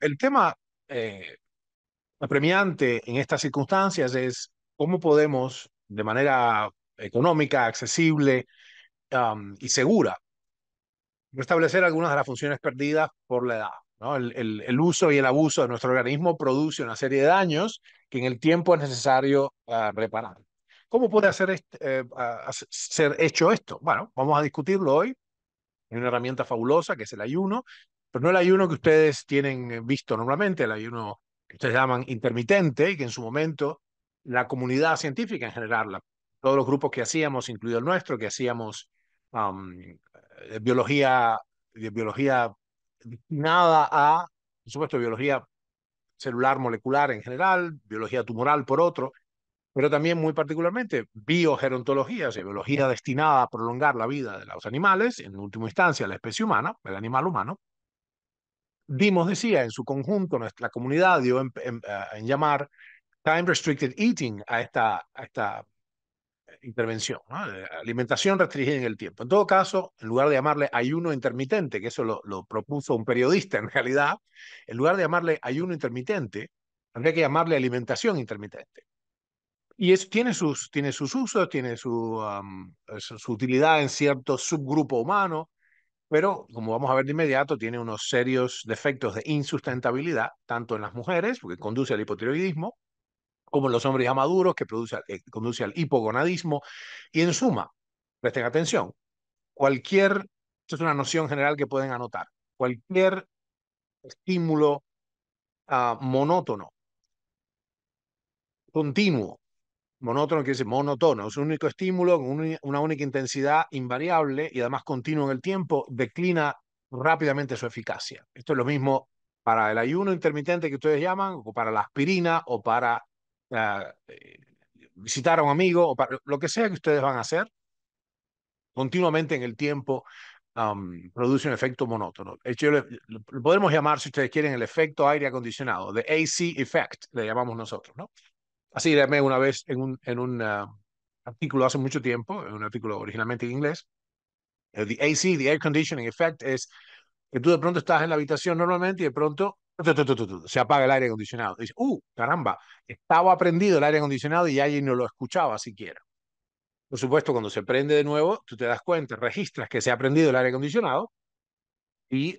el tema eh, apremiante en estas circunstancias es cómo podemos, de manera económica, accesible um, y segura, restablecer algunas de las funciones perdidas por la edad. El, uso y el abuso de nuestro organismo produce una serie de daños que en el tiempo es necesario ah, reparar. ¿Cómo puede hacer eh, ser hecho esto? Bueno, vamos a discutirlo hoy. en una herramienta fabulosa que es el ayuno, pero no el ayuno que ustedes tienen eh, visto normalmente, el ayuno que ustedes llaman intermitente y que en su momento la comunidad científica en general, todos los grupos que hacíamos, incluido el nuestro, que hacíamos eh, biología, biología destinada a, por supuesto, biología celular molecular en general, biología tumoral por otro, pero también muy particularmente biogerontología, o biología destinada a prolongar la vida de los animales, en última instancia la especie humana, el animal humano, dimos, decía, en su conjunto, nuestra comunidad dio en, ah, llamar time restricted eating a esta, a esta eh, intervención, eh, alimentación restringida en el tiempo. En todo caso, en lugar de llamarle ayuno intermitente, que eso lo, propuso un periodista en realidad, en lugar de llamarle ayuno intermitente, habría que llamarle alimentación intermitente. Y eso tiene sus, tiene sus usos, tiene su, eh, su utilidad en cierto subgrupo humano, pero como vamos a ver de inmediato, tiene unos serios defectos de insustentabilidad, tanto en las mujeres, porque conduce al hipotiroidismo, como en los hombres ya maduros, que produce, eh, conduce al hipogonadismo, y en suma, presten atención, cualquier, esto es una noción general que pueden anotar, cualquier estímulo ah, monótono, continuo, Monótono que decir monótono, es un único estímulo una única intensidad invariable y además continuo en el tiempo, declina rápidamente su eficacia. Esto es lo mismo para el ayuno intermitente que ustedes llaman, o para la aspirina, o para ah, eh, visitar a un amigo, o para lo que sea que ustedes van a hacer, continuamente en el tiempo produce un efecto monótono. hecho, podemos llamar, si ustedes quieren, el efecto aire acondicionado, the AC effect, le llamamos nosotros, ¿no? Así llamé una vez en un, en un ah, artículo hace mucho tiempo, en un artículo originalmente en inglés, the AC, the air conditioning effect, es que tú de pronto estás en la habitación normalmente y de pronto se apaga el aire acondicionado. Dices, uh, caramba, estaba prendido el aire acondicionado y alguien no lo escuchaba siquiera. Por supuesto, cuando se prende de nuevo, tú te das cuenta, registras que se ha prendido el aire acondicionado y,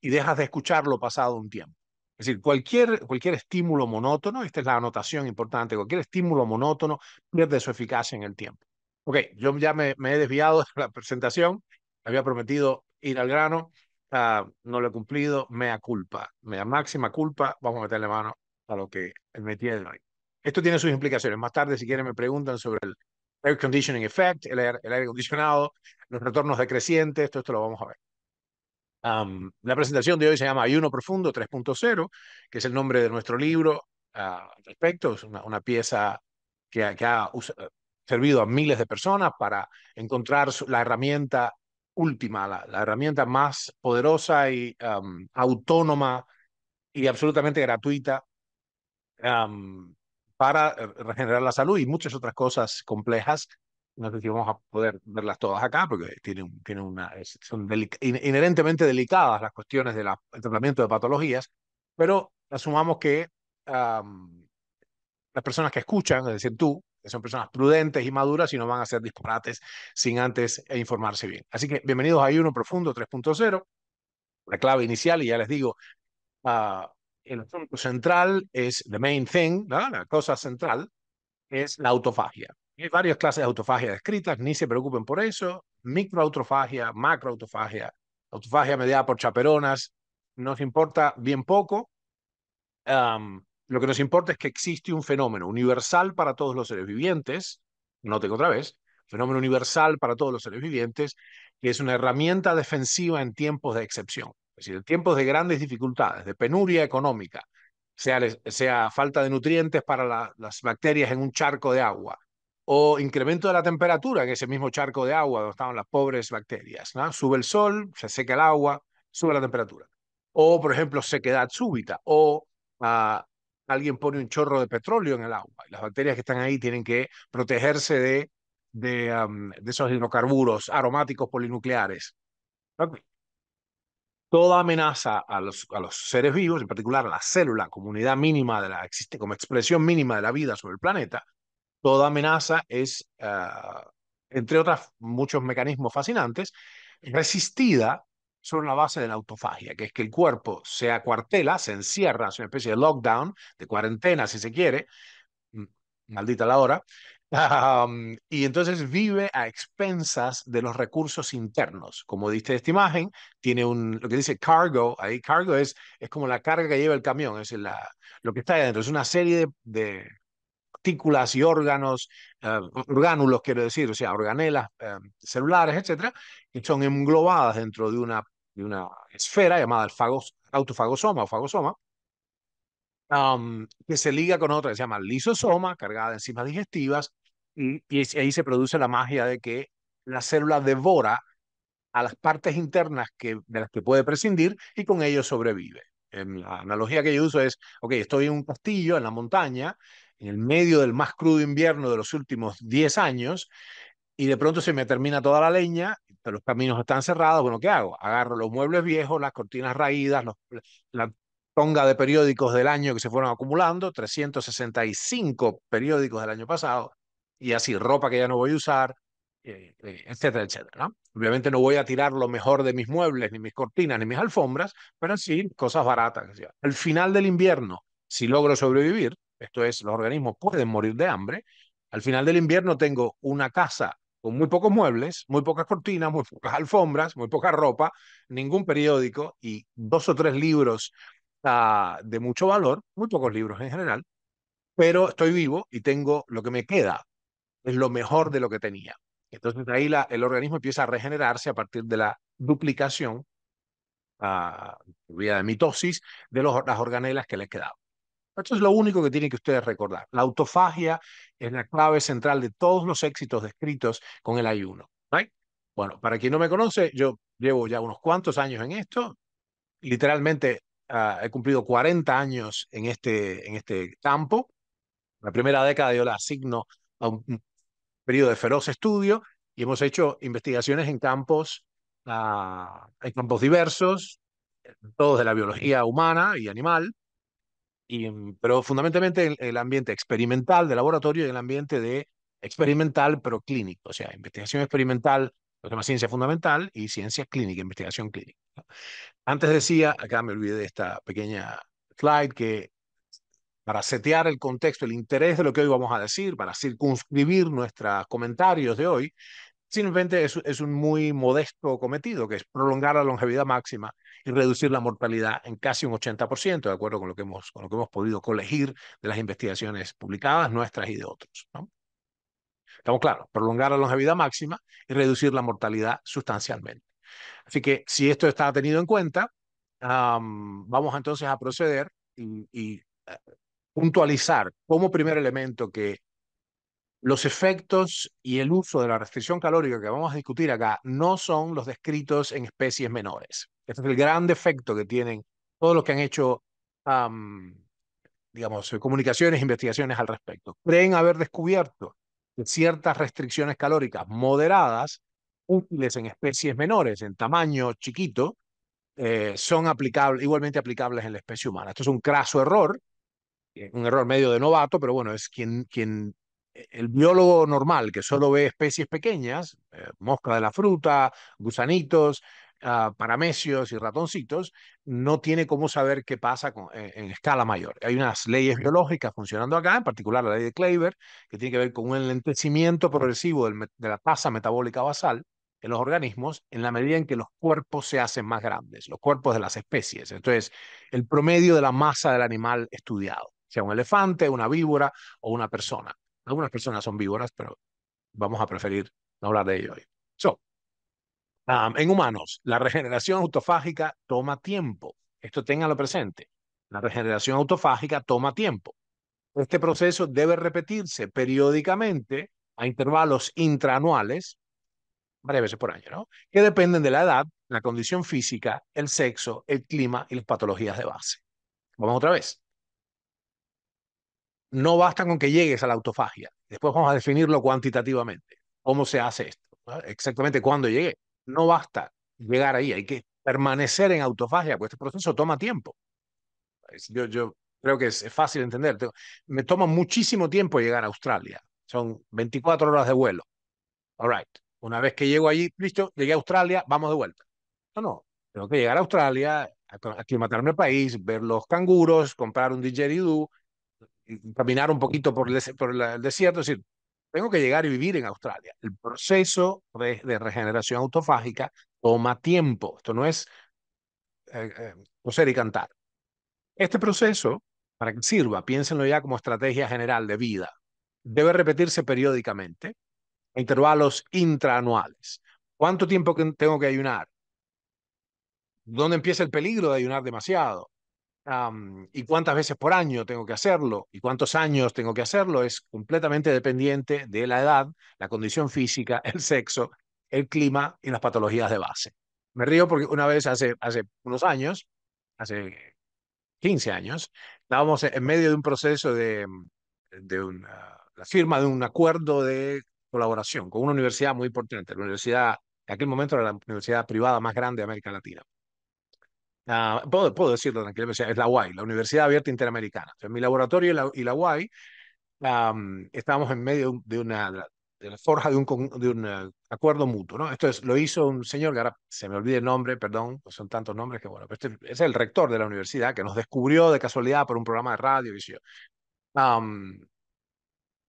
y dejas de escucharlo pasado un tiempo. Es decir, cualquier, cualquier estímulo monótono, esta es la anotación importante, cualquier estímulo monótono pierde su eficacia en el tiempo. Ok, yo ya me, he desviado de la presentación, había prometido ir al grano, ah, no lo he cumplido, mea culpa, mea máxima culpa, vamos a meterle mano a lo que me tiene hoy. Esto tiene sus implicaciones. Más tarde, si quieren, me preguntan sobre el air conditioning effect, el aire, el aire acondicionado, los retornos decrecientes, todo esto lo vamos a ver la presentación de hoy se llama Ayuno Profundo 3.0, que es el nombre de nuestro libro ah, al respecto. Es una, pieza que, ha eh, servido a miles de personas para encontrar la herramienta última, la, herramienta más poderosa y autónoma y absolutamente gratuita para eh, regenerar la salud y muchas otras cosas complejas no sé si vamos a poder verlas todas acá, porque tiene, una, son inherentemente delicadas las cuestiones del tratamiento de patologías, pero asumamos que las personas que escuchan, es decir, tú, son personas prudentes y maduras y no van a hacer disparates sin antes e informarse bien. Así que bienvenidos a Ayuno Profundo 3.0, la clave inicial, y ya les digo, ah, el asunto central es the main thing, la cosa central es la autofagia. Hay varias clases de autofagia descritas, ni se preocupen por eso. Microautofagia, macroautofagia, autofagia mediada por chaperonas, nos importa bien poco. lo que nos importa es que existe un fenómeno universal para todos los seres vivientes, tengo otra vez, fenómeno universal para todos los seres vivientes, que es una herramienta defensiva en tiempos de excepción, es decir, en tiempos de grandes dificultades, de penuria económica, sea, sea falta de nutrientes para las bacterias en un charco de agua, o incremento de la temperatura en ese mismo charco de agua donde estaban las pobres bacterias. Sube el sol, se seca el agua, sube la temperatura. O, por ejemplo, sequedad súbita, o ah, alguien pone un chorro de petróleo en el agua. y Las bacterias que están ahí tienen que protegerse de, esos hidrocarburos aromáticos polinucleares. Toda amenaza a los, seres vivos, en particular a la célula, comunidad mínima de existe como expresión mínima de la vida sobre el planeta, Toda amenaza es, ah, entre otros muchos mecanismos fascinantes, resistida sobre la base de la autofagia, que es que el cuerpo se acuartela, se encierra, es una especie de lockdown, de cuarentena si se quiere, mm, maldita la hora, y entonces vive a expensas de los recursos internos. Como diste esta imagen, tiene un, lo que dice cargo, ahí cargo es, es como la carga que lleva el camión, es la, lo que está ahí adentro, es una serie de partículas y órganos, eh, orgánulos quiero decir, o sea, organelas eh, celulares, etcétera, que son englobadas dentro de una, de una esfera llamada autofagosoma o fagosoma, que se liga con otra que se llama lisosoma, cargada de enzimas digestivas, y, ahí se produce la magia de que la célula devora a las partes internas que, de las que puede prescindir y con ello sobrevive. la analogía que yo uso es, ok, estoy en un castillo en la montaña en el medio del más crudo invierno de los últimos 10 años, y de pronto se me termina toda la leña, los caminos están cerrados, bueno, ¿qué hago? Agarro los muebles viejos, las cortinas raídas, la tonga de periódicos del año que se fueron acumulando, 365 periódicos del año pasado, y así ropa que ya no voy a usar, eh, eh, etcétera, etcétera. Obviamente no voy a tirar lo mejor de mis muebles, ni mis cortinas, ni mis alfombras, pero sí cosas baratas. Al final del invierno, si logro sobrevivir, esto es, los organismos pueden morir de hambre. Al final del invierno tengo una casa con muy pocos muebles, muy pocas cortinas, muy pocas alfombras, muy poca ropa, ningún periódico y dos o tres libros ah, de mucho valor, muy pocos libros en general, pero estoy vivo y tengo lo que me queda, es lo mejor de lo que tenía. Entonces ahí el organismo empieza a regenerarse a partir de la duplicación, uh, ah, vía de mitosis, de las organelas que le quedaban. Esto es lo único que tienen que ustedes recordar. La autofagia es la clave central de todos los éxitos descritos con el ayuno. Bueno, para quien no me conoce, yo llevo ya unos cuantos años en esto. Literalmente ah, he cumplido 40 años en este, en este campo. La primera década yo la asigno a un, periodo de feroz estudio y hemos hecho investigaciones en campos, ah, en campos diversos, todos de la biología humana y animal, Mm, pero fundamentalmente el, ambiente experimental de laboratorio y el ambiente de experimental pero clínico, o sea, investigación experimental, lo que ciencia fundamental, y ciencia clínica, investigación clínica. Antes decía, acá me olvidé de esta pequeña slide, que para setear el contexto, el interés de lo que hoy vamos a decir, para circunscribir nuestros comentarios de hoy, Simplemente es, un muy modesto cometido, que es prolongar la longevidad máxima y reducir la mortalidad en casi un 80%, de acuerdo con lo que hemos, con lo que hemos podido colegir de las investigaciones publicadas, nuestras y de otros. Estamos claros, prolongar la longevidad máxima y reducir la mortalidad sustancialmente. Así que si esto está tenido en cuenta, vamos entonces a proceder y, eh, puntualizar como primer elemento que los efectos y el uso de la restricción calórica que vamos a discutir acá no son los descritos en especies menores. Este es el gran defecto que tienen todos los que han hecho, digamos, comunicaciones, investigaciones al respecto. Creen haber descubierto que ciertas restricciones calóricas moderadas, útiles en especies menores, en tamaño chiquito, eh, son igualmente aplicables en la especie humana. Esto es un craso error, un error medio de novato, pero bueno, es quien, quien e-, el biólogo normal que solo ve especies pequeñas, eh, mosca de la fruta, gusanitos, ah, paramecios y ratoncitos, no tiene cómo saber qué pasa eh, en, escala mayor. Hay unas leyes biológicas funcionando acá, en particular la ley de Kleiber, que tiene que ver con un enlentecimiento progresivo de la tasa metabólica basal en los organismos en la medida en que los cuerpos se hacen más grandes, los cuerpos de las especies. Entonces, el promedio de la masa del animal estudiado sea un elefante, una víbora o una persona. Algunas personas son víboras, pero vamos a preferir no hablar de ello hoy. Um, en humanos, la regeneración autofágica toma tiempo. Esto tenganlo presente. La regeneración autofágica toma tiempo. Este proceso debe repetirse periódicamente a intervalos intraanuales, varias veces por año, ¿no? Que dependen de la edad, la condición física, el sexo, el clima y las patologías de base. Vamos otra vez no basta con que llegues a la autofagia. Después vamos a definirlo cuantitativamente. ¿Cómo se hace esto? Exactamente cuándo llegué. No basta llegar ahí, hay que permanecer en autofagia, porque este proceso toma tiempo. Yo, yo creo que es fácil entender. Me toma muchísimo tiempo llegar a Australia. Son 24 horas de vuelo. All right. Una vez que llego allí, listo, llegué a Australia, vamos de vuelta. No, no. Tengo que llegar a Australia, aclimatarme al país, ver los canguros, comprar un didgeridoo, caminar un poquito por el, desierto, es decir, tengo que llegar y vivir en Australia. El proceso de, regeneración autofágica toma tiempo. Esto no es eh, eh, coser y cantar. Este proceso, para que sirva, piénsenlo ya como estrategia general de vida, debe repetirse periódicamente a intervalos intraanuales. ¿Cuánto tiempo tengo que ayunar? ¿Dónde empieza el peligro de ayunar demasiado? y cuántas veces por año tengo que hacerlo y cuántos años tengo que hacerlo es completamente dependiente de la edad, la condición física, el sexo, el clima y las patologías de base. Me río porque una vez hace, hace unos años, hace 15 años, estábamos e, en medio de un proceso de, de una, la firma de un acuerdo de colaboración con una universidad muy importante, la universidad, en aquel momento era la universidad privada más grande de América Latina. Ah, puedo, puedo, decirlo tranquilamente, es la UAI, la Universidad Abierta Interamericana. en mi laboratorio y la, y UAI estábamos en medio de una de la forja de un, de un eh, acuerdo mutuo. ¿no? Esto es, lo hizo un señor, que ahora se me olvida el nombre, perdón, pues son tantos nombres que bueno, este es el rector de la universidad que nos descubrió de casualidad por un programa de radio. Y, yo.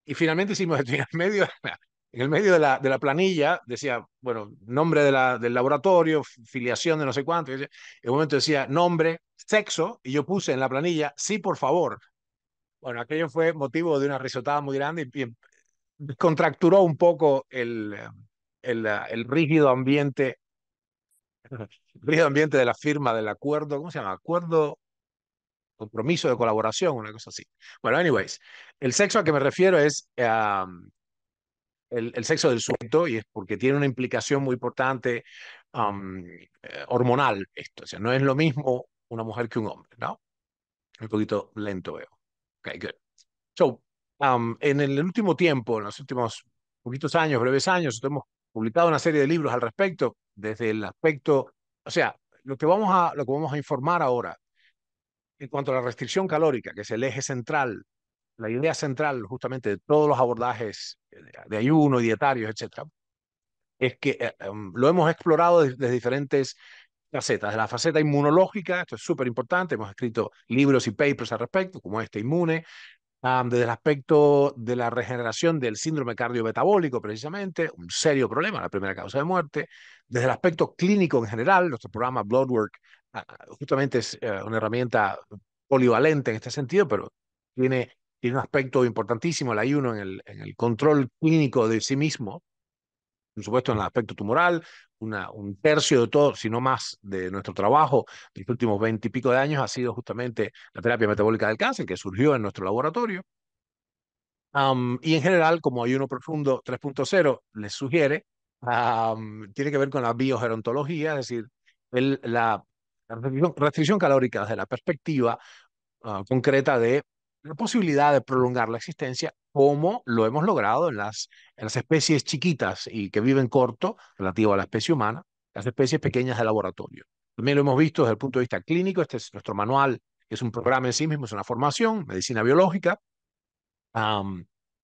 y finalmente hicimos esto en medio en el medio de la, de la planilla decía, bueno, nombre de la, del laboratorio, filiación de no sé cuánto. en un momento decía nombre, sexo, y yo puse en la planilla, sí, por favor. Bueno, aquello fue motivo de una risotada muy grande y, contracturó un poco el, el, el rígido ambiente ambiente de la firma del acuerdo, ¿cómo se llama? Acuerdo, compromiso de colaboración, una cosa así. Bueno, anyways, el sexo a que me refiero es el, sexo del sujeto y es porque tiene una implicación muy importante eh, hormonal esto. O sea, no es lo mismo una mujer que un hombre, ¿no? Un poquito lento veo. Ok, good. So, en el último tiempo, en los últimos poquitos años, breves años, hemos publicado una serie de libros al respecto, desde el aspecto, o sea, lo que vamos a, lo que vamos a informar ahora en cuanto a la restricción calórica, que es el eje central la idea central justamente de todos los abordajes eh, de ayuno dietarios, etcétera, es que eh, em, lo hemos explorado desde diferentes facetas. De la faceta inmunológica, esto es súper importante, hemos escrito libros y papers al respecto, como este inmune, desde el aspecto de la regeneración del síndrome cardiometabólico, precisamente, un serio problema, la primera causa de muerte, desde el aspecto clínico en general, nuestro programa Bloodwork ah, ah, justamente es eh, una herramienta polivalente en este sentido, pero tiene tiene un aspecto importantísimo el ayuno en el, en el control clínico de sí mismo, por supuesto en el aspecto tumoral, una, un tercio de todo, si no más, de nuestro trabajo de los últimos veintipico de años ha sido justamente la terapia metabólica del cáncer que surgió en nuestro laboratorio. y en general, como Ayuno Profundo 3.0 les sugiere, tiene que ver con la biogerontología, es decir, el, la restricción, calórica desde la perspectiva ah, concreta de la posibilidad de prolongar la existencia como lo hemos logrado en las, especies chiquitas y que viven corto, relativo a la especie humana, las especies pequeñas de laboratorio. También lo hemos visto desde el punto de vista clínico, este es nuestro manual, es un programa en sí mismo, es una formación, medicina biológica.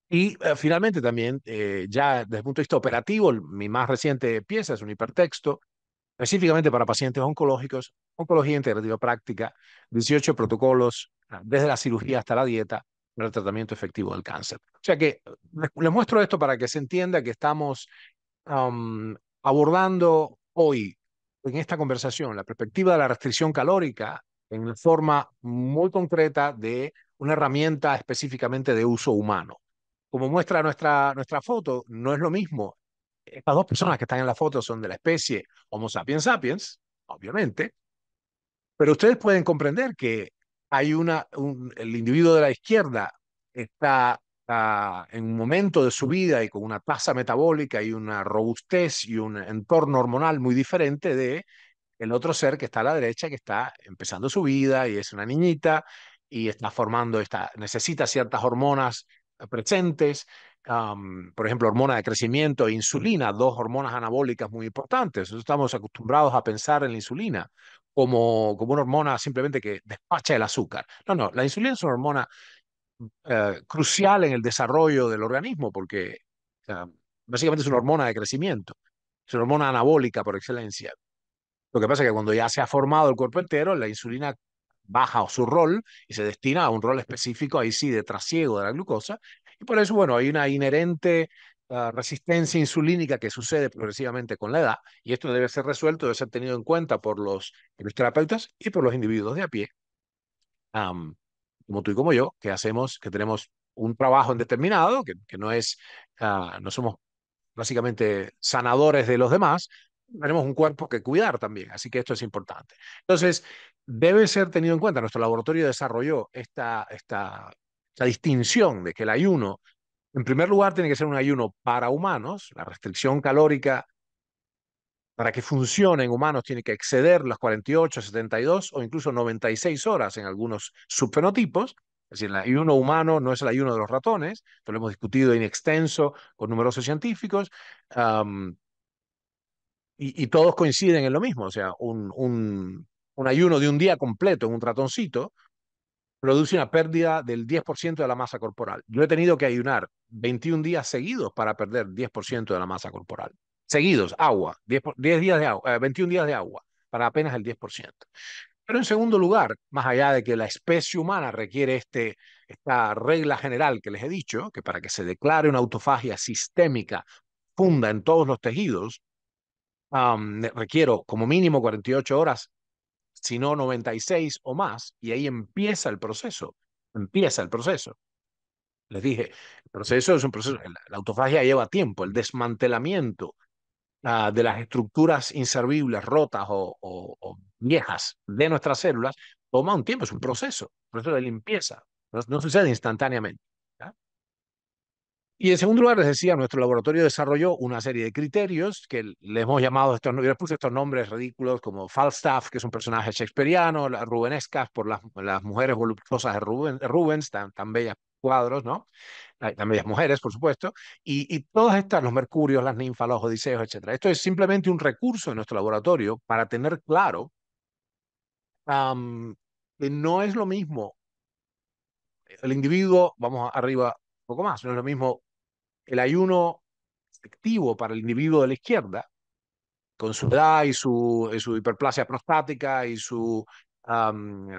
y eh, finalmente también, eh, ya desde el punto de vista operativo, mi más reciente pieza es un hipertexto, específicamente para pacientes oncológicos, oncología integrativa práctica, 18 protocolos, desde la cirugía hasta la dieta, para el tratamiento efectivo del cáncer. O sea que les muestro esto para que se entienda que estamos abordando hoy en esta conversación la perspectiva de la restricción calórica en forma muy concreta de una herramienta específicamente de uso humano. Como muestra nuestra, nuestra foto, no es lo mismo. Estas dos personas que están en la foto son de la especie Homo sapiens sapiens, obviamente, pero ustedes pueden comprender que hay una, el individuo de la izquierda está, en un momento de su vida y con una tasa metabólica y una robustez y un entorno hormonal muy diferente de el otro ser que está a la derecha, que está empezando su vida y es una niñita y está formando, esta necesita ciertas hormonas eh, presentes, por ejemplo, hormona de crecimiento e insulina, dos hormonas anabólicas muy importantes. Nosotros estamos acostumbrados a pensar en la insulina como, una hormona simplemente que despacha el azúcar. No, no, la insulina es una hormona eh, crucial en el desarrollo del organismo porque básicamente es una hormona de crecimiento, es una hormona anabólica por excelencia. Lo que pasa es que cuando ya se ha formado el cuerpo entero, la insulina baja su rol y se destina a un rol específico, ahí sí, de trasiego de la glucosa. Y por eso, bueno, hay una inherente Ah, resistencia insulínica que sucede progresivamente con la edad, y esto debe ser resuelto, debe ser tenido en cuenta por los, los terapeutas y por los individuos de a pie, como tú y como yo, que hacemos, que tenemos un trabajo indeterminado, que, que no es, ah, no somos básicamente sanadores de los demás, tenemos un cuerpo que cuidar también, así que esto es importante. Entonces, debe ser tenido en cuenta, nuestro laboratorio desarrolló esta, esta, esta distinción de que el ayuno en primer lugar, tiene que ser un ayuno para humanos. La restricción calórica para que funcione en humanos tiene que exceder las 48, 72 o incluso 96 horas en algunos subfenotipos. Es decir, el ayuno humano no es el ayuno de los ratones, esto lo hemos discutido en extenso con numerosos científicos, y, todos coinciden en lo mismo, o sea, un, un, un ayuno de un día completo en un ratoncito produce una pérdida del 10% de la masa corporal. Yo he tenido que ayunar 21 días seguidos para perder 10% de la masa corporal. Seguidos, agua, 10, días de agua, 21 eh, días de agua, para apenas el 10%. Pero en segundo lugar, más allá de que la especie humana requiere este, esta regla general que les he dicho, que para que se declare una autofagia sistémica funda en todos los tejidos, requiero como mínimo 48 horas sino 96 o más, y ahí empieza el proceso, empieza el proceso. Les dije, el proceso es un proceso, la, autofagia lleva tiempo, el desmantelamiento ah, de las estructuras inservibles, rotas o, viejas de nuestras células, toma un tiempo, es un proceso, un proceso de limpieza, no sucede instantáneamente. Y en segundo lugar, les decía, nuestro laboratorio desarrolló una serie de criterios que le hemos llamado, estos, yo les puse estos nombres ridículos como Falstaff, que es un personaje shakespeariano, las rubenescas por las, mujeres voluptuosas de Rubens, tan, bellas cuadros, ¿no? También las mujeres, por supuesto, y, todas estas, los mercurios, las ninfas, los odiseos, etc. Esto es simplemente un recurso en nuestro laboratorio para tener claro que no es lo mismo el individuo, vamos arriba un poco más, no es lo mismo el ayuno efectivo para el individuo de la izquierda, con su edad y su, su hiperplasia prostática y su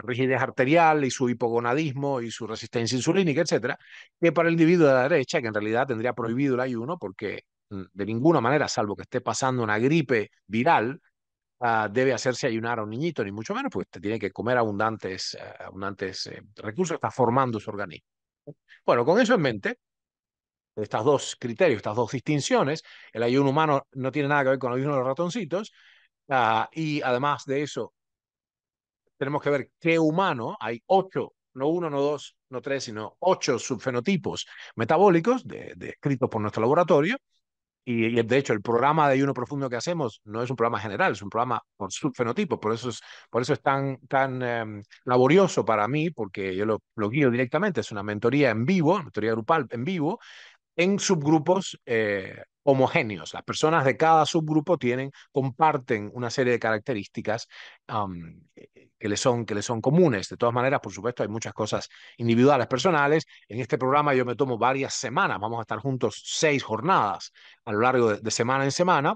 rigidez arterial y su hipogonadismo y su resistencia insulínica, etcétera, que para el individuo de la derecha, que en realidad tendría prohibido el ayuno porque mm, de ninguna manera, salvo que esté pasando una gripe viral, ah, debe hacerse ayunar a un niñito, ni mucho menos, pues te tiene que comer abundantes, eh, abundantes eh, recursos, está formando su organismo. Bueno, con eso en mente, estos dos criterios, estas dos distinciones, el ayuno humano no tiene nada que ver con el ayuno de los ratoncitos, ah, y además de eso, tenemos que ver qué humano, hay ocho, no uno, no dos, no tres, sino ocho subfenotipos metabólicos descritos por nuestro laboratorio, y, de hecho el programa de ayuno profundo que hacemos no es un programa general, es un programa por subfenotipos, por eso es, por eso es tan, tan em, laborioso para mí, porque yo lo, lo, guío directamente, es una mentoría en vivo, mentoría grupal en vivo, en subgrupos eh, homogéneos. Las personas de cada subgrupo tienen, comparten una serie de características eh, que, les son, que les son comunes. De todas maneras, por supuesto, hay muchas cosas individuales, personales. En este programa yo me tomo varias semanas, vamos a estar juntos seis jornadas a lo largo de semana en semana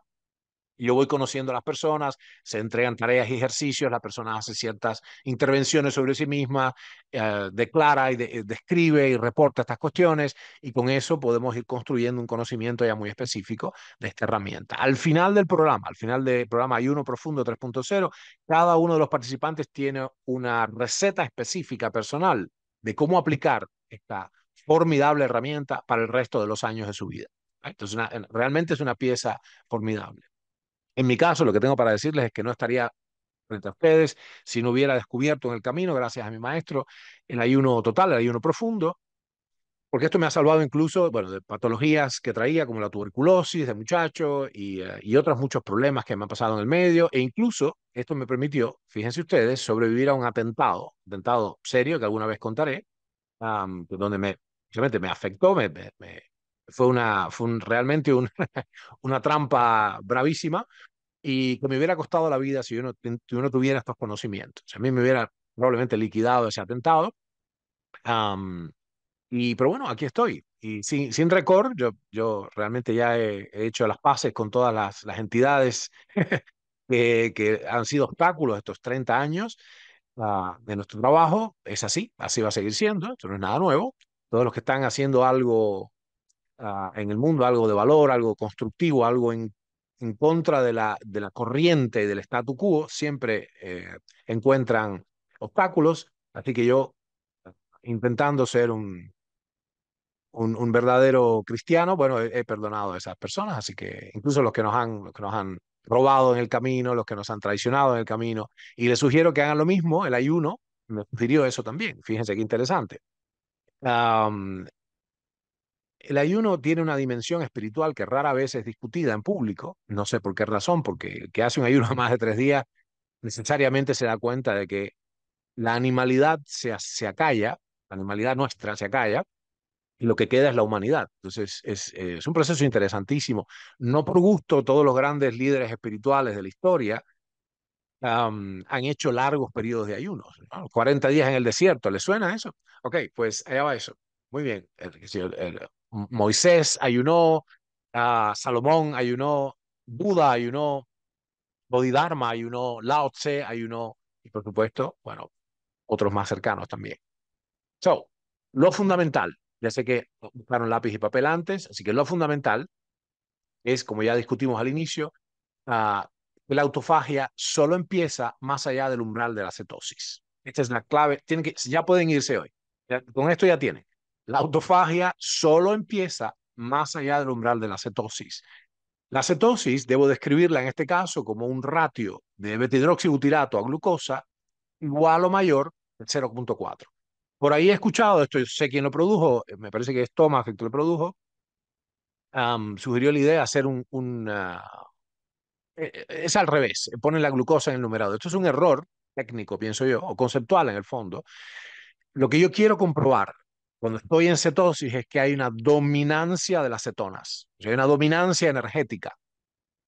yo voy conociendo a las personas, se entregan tareas y ejercicios, la persona hace ciertas intervenciones sobre sí misma, eh, declara y describe y reporta estas cuestiones y con eso podemos ir construyendo un conocimiento ya muy específico de esta herramienta. Al final del programa, al final del programa Ayuno Profundo 3.0, cada uno de los participantes tiene una receta específica personal de cómo aplicar esta formidable herramienta para el resto de los años de su vida. Entonces, realmente es una pieza formidable. En mi caso, lo que tengo para decirles es que no estaría frente a ustedes si no hubiera descubierto en el camino, gracias a mi maestro, el ayuno total, el ayuno profundo, porque esto me ha salvado incluso bueno, de patologías que traía, como la tuberculosis de muchacho y, eh, otros muchos problemas que me han pasado en el medio, e incluso esto me permitió, fíjense ustedes, sobrevivir a un atentado, atentado serio que alguna vez contaré, donde me, me afectó, me, me, fue, una, fue realmente un, una trampa bravísima y que me hubiera costado la vida si yo no, tuviera estos conocimientos. A mí me hubiera probablemente liquidado ese atentado. y, pero bueno, aquí estoy. Y sin, sin récord, yo, yo realmente ya he, hecho las paces con todas las, las entidades que, que, han sido obstáculos estos 30 años ah, de nuestro trabajo. Es así, así va a seguir siendo, esto no es nada nuevo. Todos los que están haciendo algo Ah, en el mundo, algo de valor, algo constructivo, algo en, en contra de la, de la corriente del statu quo, siempre eh, encuentran obstáculos. Así que yo, intentando ser un, un, verdadero cristiano, bueno, he, perdonado a esas personas, así que incluso los que nos han, los que nos han robado en el camino, los que nos han traicionado en el camino. Y les sugiero que hagan lo mismo, el ayuno me sugirió eso también, fíjense qué interesante. El ayuno tiene una dimensión espiritual que rara vez es discutida en público, no sé por qué razón, porque el que hace un ayuno a más de tres días necesariamente se da cuenta de que la animalidad se, se acalla, la animalidad nuestra se acalla, y lo que queda es la humanidad. Entonces, es, un proceso interesantísimo. No por gusto, todos los grandes líderes espirituales de la historia han hecho largos periodos de ayunos, 40 días en el desierto, ¿les suena eso? Ok, pues allá va eso. Muy bien, Moisés ayunó, uno, ah, Salomón ayunó, Buda ayunó, Bodhidharma ayunó, Lao Tse ayunó, y por supuesto, bueno, otros más cercanos también. So, lo fundamental, ya sé que buscaron lápiz y papel antes, así que lo fundamental es, como ya discutimos al inicio, ah, la autofagia solo empieza más allá del umbral de la cetosis. Esta es la clave, tienen que, ya pueden irse hoy, con esto ya tienen. La autofagia solo empieza más allá del umbral de la cetosis. La cetosis debo describirla en este caso como un ratio de betidroxibutirato a glucosa igual o mayor del 0.4. Por ahí he escuchado, esto sé quién lo produjo, eh, me parece que es Thomas que lo produjo, sugirió la idea de hacer un... Ah, eh, eh, es al revés, pone la glucosa en el numerado. Esto es un error técnico, pienso yo, o conceptual en el fondo. Lo que yo quiero comprobar cuando estoy en cetosis es que hay una dominancia de las cetonas, hay una dominancia energética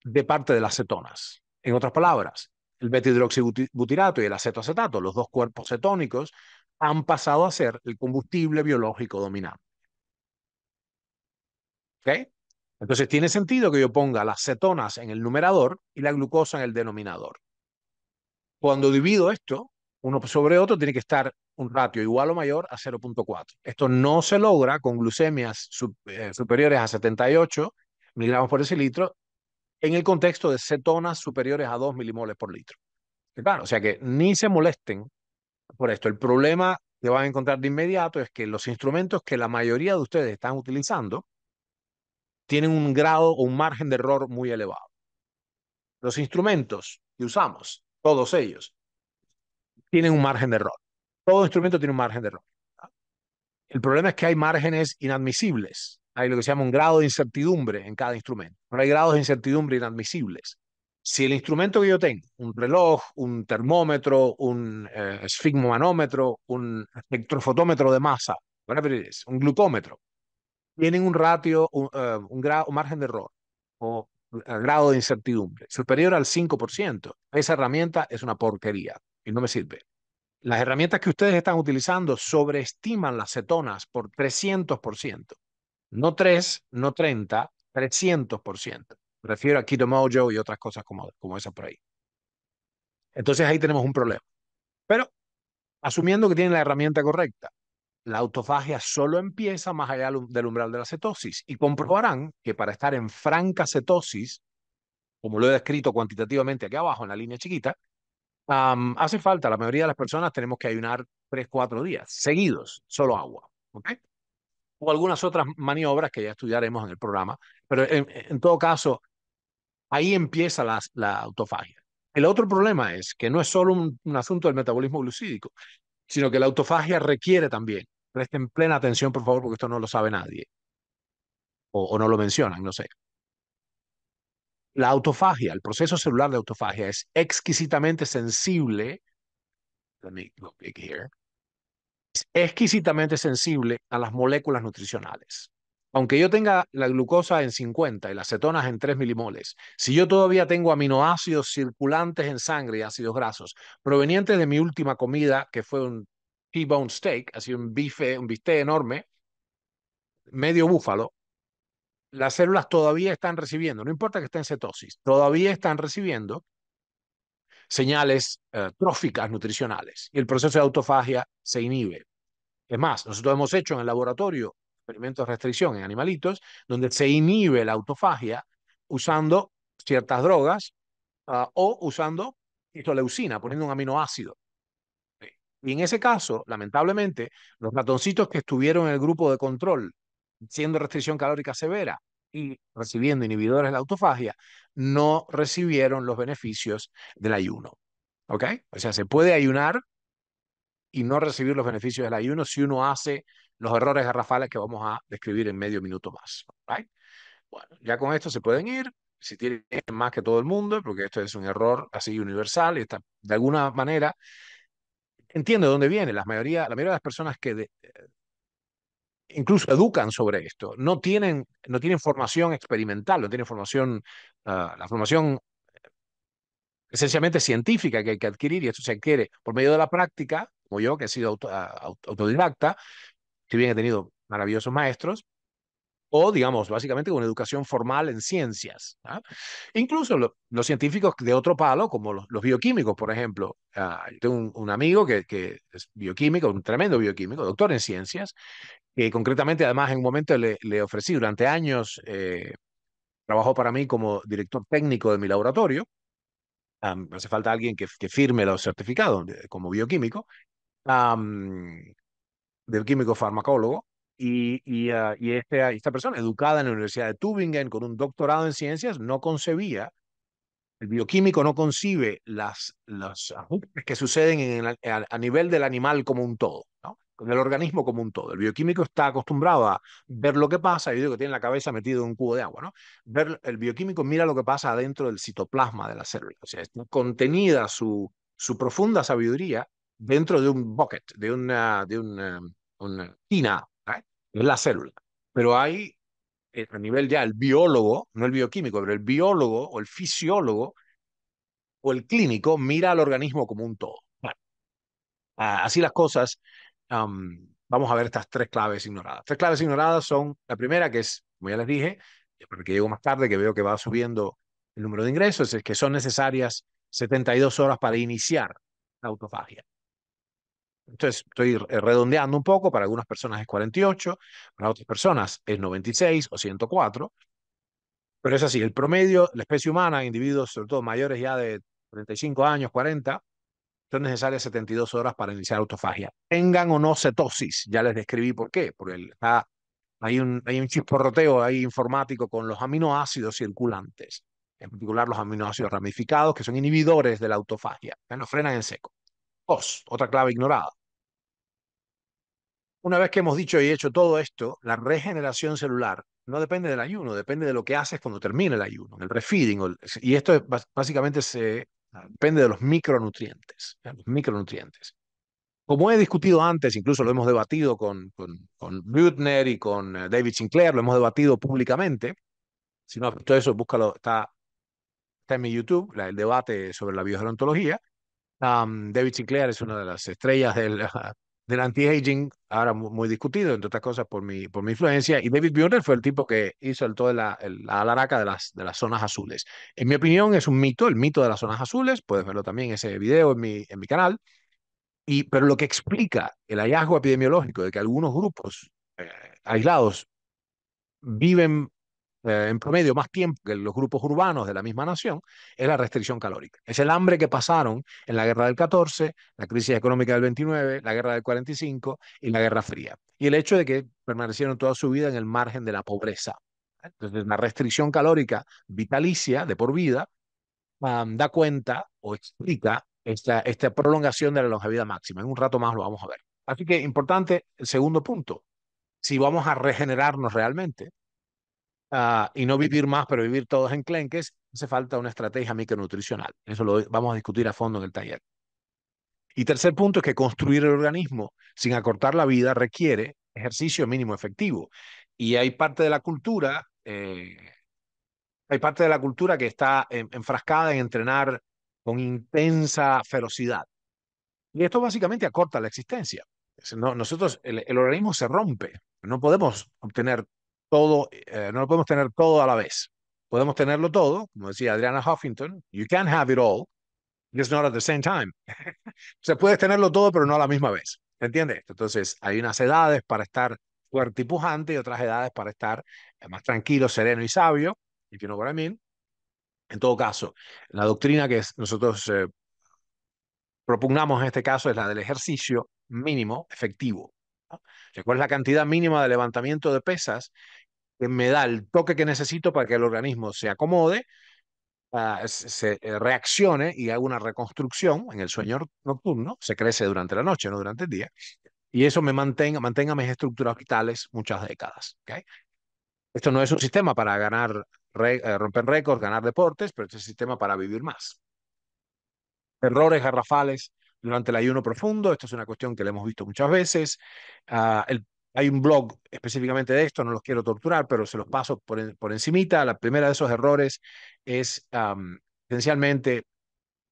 de parte de las cetonas. En otras palabras, el betidroxibutirato y el acetoacetato, los dos cuerpos cetónicos, han pasado a ser el combustible biológico dominante. ¿Ok? Entonces tiene sentido que yo ponga las cetonas en el numerador y la glucosa en el denominador. Cuando divido esto, uno sobre otro tiene que estar un ratio igual o mayor a 0.4. Esto no se logra con glucemias eh, superiores a 78 miligramos por decilitro en el contexto de cetonas superiores a 2 milimoles por litro. Claro, o sea que ni se molesten por esto. El problema que van a encontrar de inmediato es que los instrumentos que la mayoría de ustedes están utilizando tienen un grado o un margen de error muy elevado. Los instrumentos que usamos, todos ellos, tienen un margen de error. Todo instrumento tiene un margen de error. El problema es que hay márgenes inadmisibles. Hay lo que se llama un grado de incertidumbre en cada instrumento. No hay grados de incertidumbre inadmisibles. Si el instrumento que yo tengo, un reloj, un termómetro, un eh, esfigmomanómetro, un espectrofotómetro de masa, un glucómetro, tienen un ratio, un, eh, un margen de error o eh, grado de incertidumbre superior al 5%, esa herramienta es una porquería y no me sirve. Las herramientas que ustedes están utilizando sobreestiman las cetonas por 300%. No 3, no 30, 300%. Me refiero a Keto Mojo y otras cosas como, como esas por ahí. Entonces ahí tenemos un problema. Pero asumiendo que tienen la herramienta correcta, la autofagia solo empieza más allá del umbral de la cetosis y comprobarán que para estar en franca cetosis, como lo he descrito cuantitativamente aquí abajo en la línea chiquita, hace falta, la mayoría de las personas tenemos que ayunar tres, cuatro días seguidos, solo agua, O algunas otras maniobras que ya estudiaremos en el programa, pero en, todo caso, ahí empieza la, autofagia. El otro problema es que no es solo un, asunto del metabolismo glucídico, sino que la autofagia requiere también, presten plena atención por favor, porque esto no lo sabe nadie, o no lo mencionan, no sé, la autofagia, el proceso celular de autofagia es exquisitamente sensible. Let me here. Es exquisitamente sensible a las moléculas nutricionales. Aunque yo tenga la glucosa en 50 y las cetonas en 3 milimoles, si yo todavía tengo aminoácidos circulantes en sangre y ácidos grasos provenientes de mi última comida, que fue un T-bone steak, así un bife, un bistec enorme, medio búfalo, las células todavía están recibiendo, no importa que estén en cetosis, todavía están recibiendo señales eh, tróficas nutricionales y el proceso de autofagia se inhibe. Es más, nosotros hemos hecho en el laboratorio experimentos de restricción en animalitos donde se inhibe la autofagia usando ciertas drogas ah, o usando histoleucina, poniendo un aminoácido. Y en ese caso, lamentablemente, los ratoncitos que estuvieron en el grupo de control siendo restricción calórica severa y recibiendo inhibidores de la autofagia, no recibieron los beneficios del ayuno. ¿Ok? O sea, se puede ayunar y no recibir los beneficios del ayuno si uno hace los errores garrafales que vamos a describir en medio minuto más. Bueno, ya con esto se pueden ir. Si tienen más que todo el mundo, porque esto es un error así universal, y está, de alguna manera entiendo de dónde viene. La mayoría, la mayoría de las personas que eh, incluso educan sobre esto. No tienen, no tienen formación experimental, no tienen formación, ah, la formación esencialmente científica que hay que adquirir y eso se adquiere por medio de la práctica, como yo que he sido ah, autodidacta, si bien he tenido maravillosos maestros, o digamos, básicamente con educación formal en ciencias. Incluso los científicos de otro palo, como los, bioquímicos, por ejemplo. Ah, tengo un, amigo que, es bioquímico, un tremendo bioquímico, doctor en ciencias, que concretamente además en un momento le, ofrecí durante años, eh, trabajó para mí como director técnico de mi laboratorio. hace falta alguien que, firme los certificados como bioquímico, del químico farmacólogo, y, y, ah, y esta persona, educada en la Universidad de Tübingen con un doctorado en ciencias, no concebía, el bioquímico no concibe las, las que suceden a, nivel del animal como un todo, ¿no? con el organismo como un todo. El bioquímico está acostumbrado a ver lo que pasa, yo digo que tiene la cabeza metida en un cubo de agua, ¿no? Ver, el bioquímico mira lo que pasa adentro del citoplasma de la célula, o sea, contenida su, su profunda sabiduría dentro de un bucket, de una, de una, una tina es la célula. Pero hay, eh, a nivel ya, el biólogo, no el bioquímico, pero el biólogo o el fisiólogo o el clínico mira al organismo como un todo. así las cosas, vamos a ver estas tres claves ignoradas. Tres claves ignoradas son la primera, que es, como ya les dije, porque llego más tarde, que veo que va subiendo el número de ingresos, es que son necesarias 72 horas para iniciar la autofagia. Entonces, estoy eh, redondeando un poco, para algunas personas es 48, para otras personas es 96 o 104, pero es así, el promedio, la especie humana, individuos sobre todo mayores ya de 35 años, 40, son necesarias 72 horas para iniciar autofagia. Tengan o no cetosis, ya les describí por qué, porque hay, un, hay un chisporroteo ahí informático con los aminoácidos circulantes, en particular los aminoácidos ramificados, que son inhibidores de la autofagia, que nos frenan en seco otra clave ignorada. Una vez que hemos dicho y hecho todo esto, la regeneración celular no depende del ayuno, depende de lo que haces cuando termina el ayuno, el refeeding. y esto básicamente se, ah, depende de los micronutrientes. Los micronutrientes. Como he discutido antes, incluso lo hemos debatido con, con, y con eh, David Sinclair, lo hemos debatido públicamente. Si no, todo eso, búscalo, está, en mi YouTube, el debate sobre la biogerontología. David Sinclair es una de las estrellas del, del anti-aging, ahora muy, discutido, entre otras cosas por mi, por mi influencia. Y David Bioner fue el tipo que hizo el, todo la, la alaraca de las, de las zonas azules. En mi opinión, es un mito, el mito de las zonas azules. Puedes verlo también ese video en mi, en mi canal. Y, pero lo que explica el hallazgo epidemiológico de que algunos grupos eh, aislados viven eh, en promedio más tiempo que los grupos urbanos de la misma nación, es la restricción calórica. Es el hambre que pasaron en la guerra del 14, la crisis económica del 29, la guerra del 45 y la guerra fría. Y el hecho de que permanecieron toda su vida en el margen de la pobreza. Entonces, la restricción calórica vitalicia, de por vida, da cuenta o explica esta, esta prolongación de la longevidad máxima. En un rato más lo vamos a ver. Así que importante, el segundo punto, si vamos a regenerarnos realmente, Ah, y no vivir más, pero vivir todos en clenques, hace falta una estrategia micronutricional. Eso lo vamos a discutir a fondo en el taller. Y tercer punto es que construir el organismo sin acortar la vida requiere ejercicio mínimo efectivo. Y hay parte de la cultura, eh, hay parte de la cultura que está enfrascada en entrenar con intensa ferocidad. Y esto básicamente acorta la existencia. nosotros, el organismo se rompe. No podemos obtener todo, eh, no lo podemos tener todo a la vez. Podemos tenerlo todo, como decía Adriana Huffington, you can have it all, just not at the same time. Se puede tenerlo todo, pero no a la misma vez. ¿Entiendes? Entonces, hay unas edades para estar fuerte y pujante y otras edades para estar eh, más tranquilo, sereno y sabio, y que no what mí En todo caso, la doctrina que nosotros eh, propongamos en este caso es la del ejercicio mínimo efectivo. ¿Cuál es la cantidad mínima de levantamiento de pesas que me da el toque que necesito para que el organismo se acomode, ah, se, eh, reaccione y haga una reconstrucción en el sueño nocturno, se crece durante la noche, no durante el día, y eso me mantenga, mantenga mis estructuras vitales muchas décadas. Esto no es un sistema para ganar, eh, romper récords, ganar deportes, pero este es un sistema para vivir más. Errores garrafales durante el ayuno profundo, esto es una cuestión que le hemos visto muchas veces. Ah, el hay un blog específicamente de esto, no los quiero torturar, pero se los paso por, por encimita. La primera de esos errores es esencialmente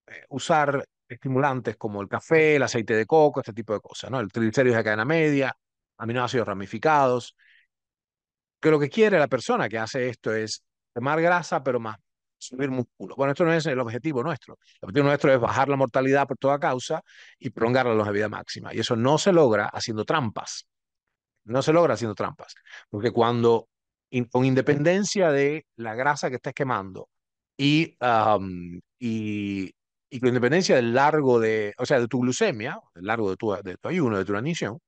eh, usar estimulantes como el café, el aceite de coco, este tipo de cosas, ¿no? El triglicéridos de cadena media, aminoácidos ramificados. Que lo que quiere la persona que hace esto es quemar grasa, pero más subir músculo. Bueno, esto no es el objetivo nuestro. El objetivo nuestro es bajar la mortalidad por toda causa y prolongar la longevidad máxima. Y eso no se logra haciendo trampas. No se logra haciendo trampas, porque cuando, con independencia de la grasa que estés quemando y, y, con independencia del largo de, o sea, de tu glucemia, del largo de tu, ayuno, de tu inanición,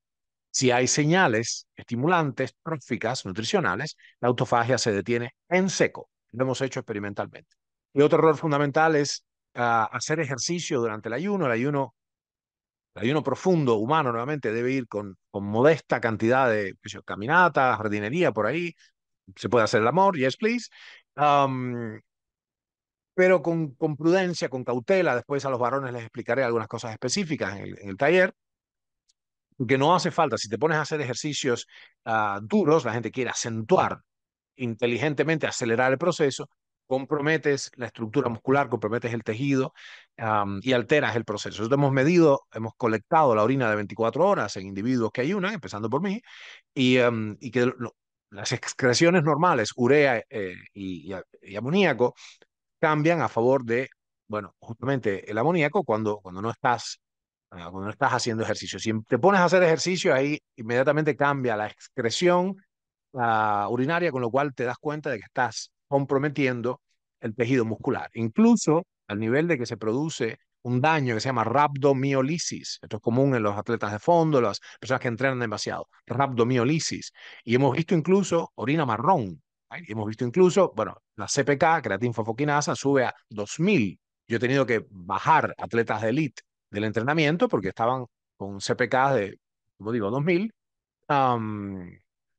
si hay señales estimulantes, tróficas, nutricionales, la autofagia se detiene en seco. Lo hemos hecho experimentalmente. Y otro error fundamental es ah, hacer ejercicio durante el ayuno. El ayuno el ayuno profundo, humano, nuevamente, debe ir con, con modesta cantidad de caminatas, jardinería por ahí. Se puede hacer el amor, yes, please. pero con, con, prudencia, con cautela. Después a los varones les explicaré algunas cosas específicas en el, taller. Que no hace falta, si te pones a hacer ejercicios ah, duros, la gente quiere acentuar inteligentemente, acelerar el proceso, comprometes la estructura muscular, comprometes el tejido y alteras el proceso. Nosotros hemos medido, hemos colectado la orina de 24 horas en individuos que ayunan, empezando por mí, y, y que las excreciones normales, urea eh, y, amoníaco, cambian a favor de, bueno, justamente el amoníaco cuando, cuando no estás ah, cuando estás haciendo ejercicio. Si te pones a hacer ejercicio, ahí inmediatamente cambia la excreción ah, urinaria, con lo cual te das cuenta de que estás comprometiendo el tejido muscular, incluso al nivel de que se produce un daño que se llama rhabdomiolisis. Esto es común en los atletas de fondo, las personas que entrenan demasiado, rhabdomiolisis. Y hemos visto incluso orina marrón. hemos visto incluso, bueno, la CPK, creatinfofoquinasa, sube a 2000. Yo he tenido que bajar atletas de elite del entrenamiento porque estaban con CPK de, como digo, 2000, um,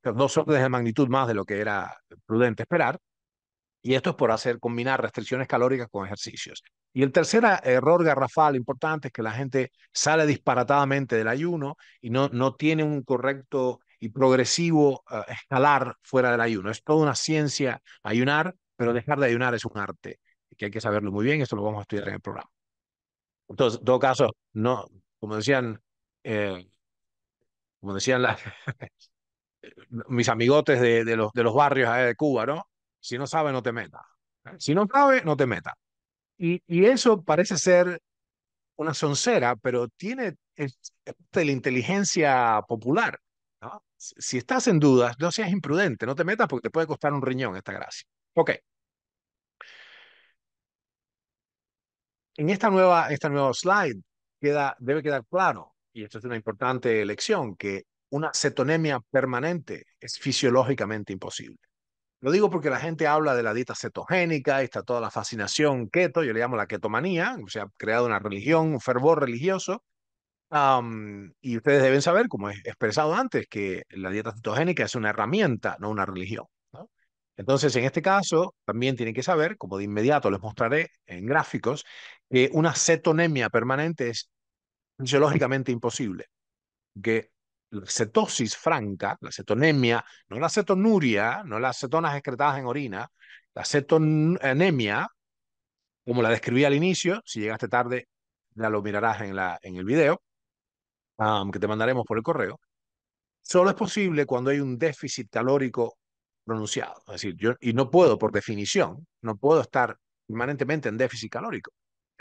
dos órdenes de magnitud más de lo que era prudente esperar. Y esto es por hacer, combinar restricciones calóricas con ejercicios. Y el tercer eh, error garrafal importante es que la gente sale disparatadamente del ayuno y no, no tiene un correcto y progresivo eh, escalar fuera del ayuno. Es toda una ciencia ayunar, pero dejar de ayunar es un arte, que hay que saberlo muy bien, eso lo vamos a estudiar en el programa. Entonces, en todo caso, no, como decían, eh, como decían mis amigotes de, los, de los barrios de Cuba, ¿no? Si no sabe, no te meta. Si no sabe, no te meta. Y, eso parece ser una soncera, pero tiene la inteligencia popular. Si, estás en dudas, no seas imprudente, no te metas porque te puede costar un riñón esta gracia. Ok. En esta nueva, esta nueva slide queda, debe quedar claro, y esto es una importante lección, que una cetonemia permanente es fisiológicamente imposible. Lo digo porque la gente habla de la dieta cetogénica, está toda la fascinación keto, yo le llamo la ketomanía, se ha creado una religión, un fervor religioso. y ustedes deben saber, como he expresado antes, que la dieta cetogénica es una herramienta, no una religión. Entonces, en este caso, también tienen que saber, como de inmediato les mostraré en gráficos, que una cetonemia permanente es fisiológicamente imposible, que la cetosis franca, la cetonemia, no la cetonuria, no las cetonas excretadas en orina, la cetonemia, como la describí al inicio, si llegaste tarde, la lo mirarás en, la, en el video, que te mandaremos por el correo, solo es posible cuando hay un déficit calórico pronunciado. Es decir, yo, y no puedo, por definición, no puedo estar permanentemente en déficit calórico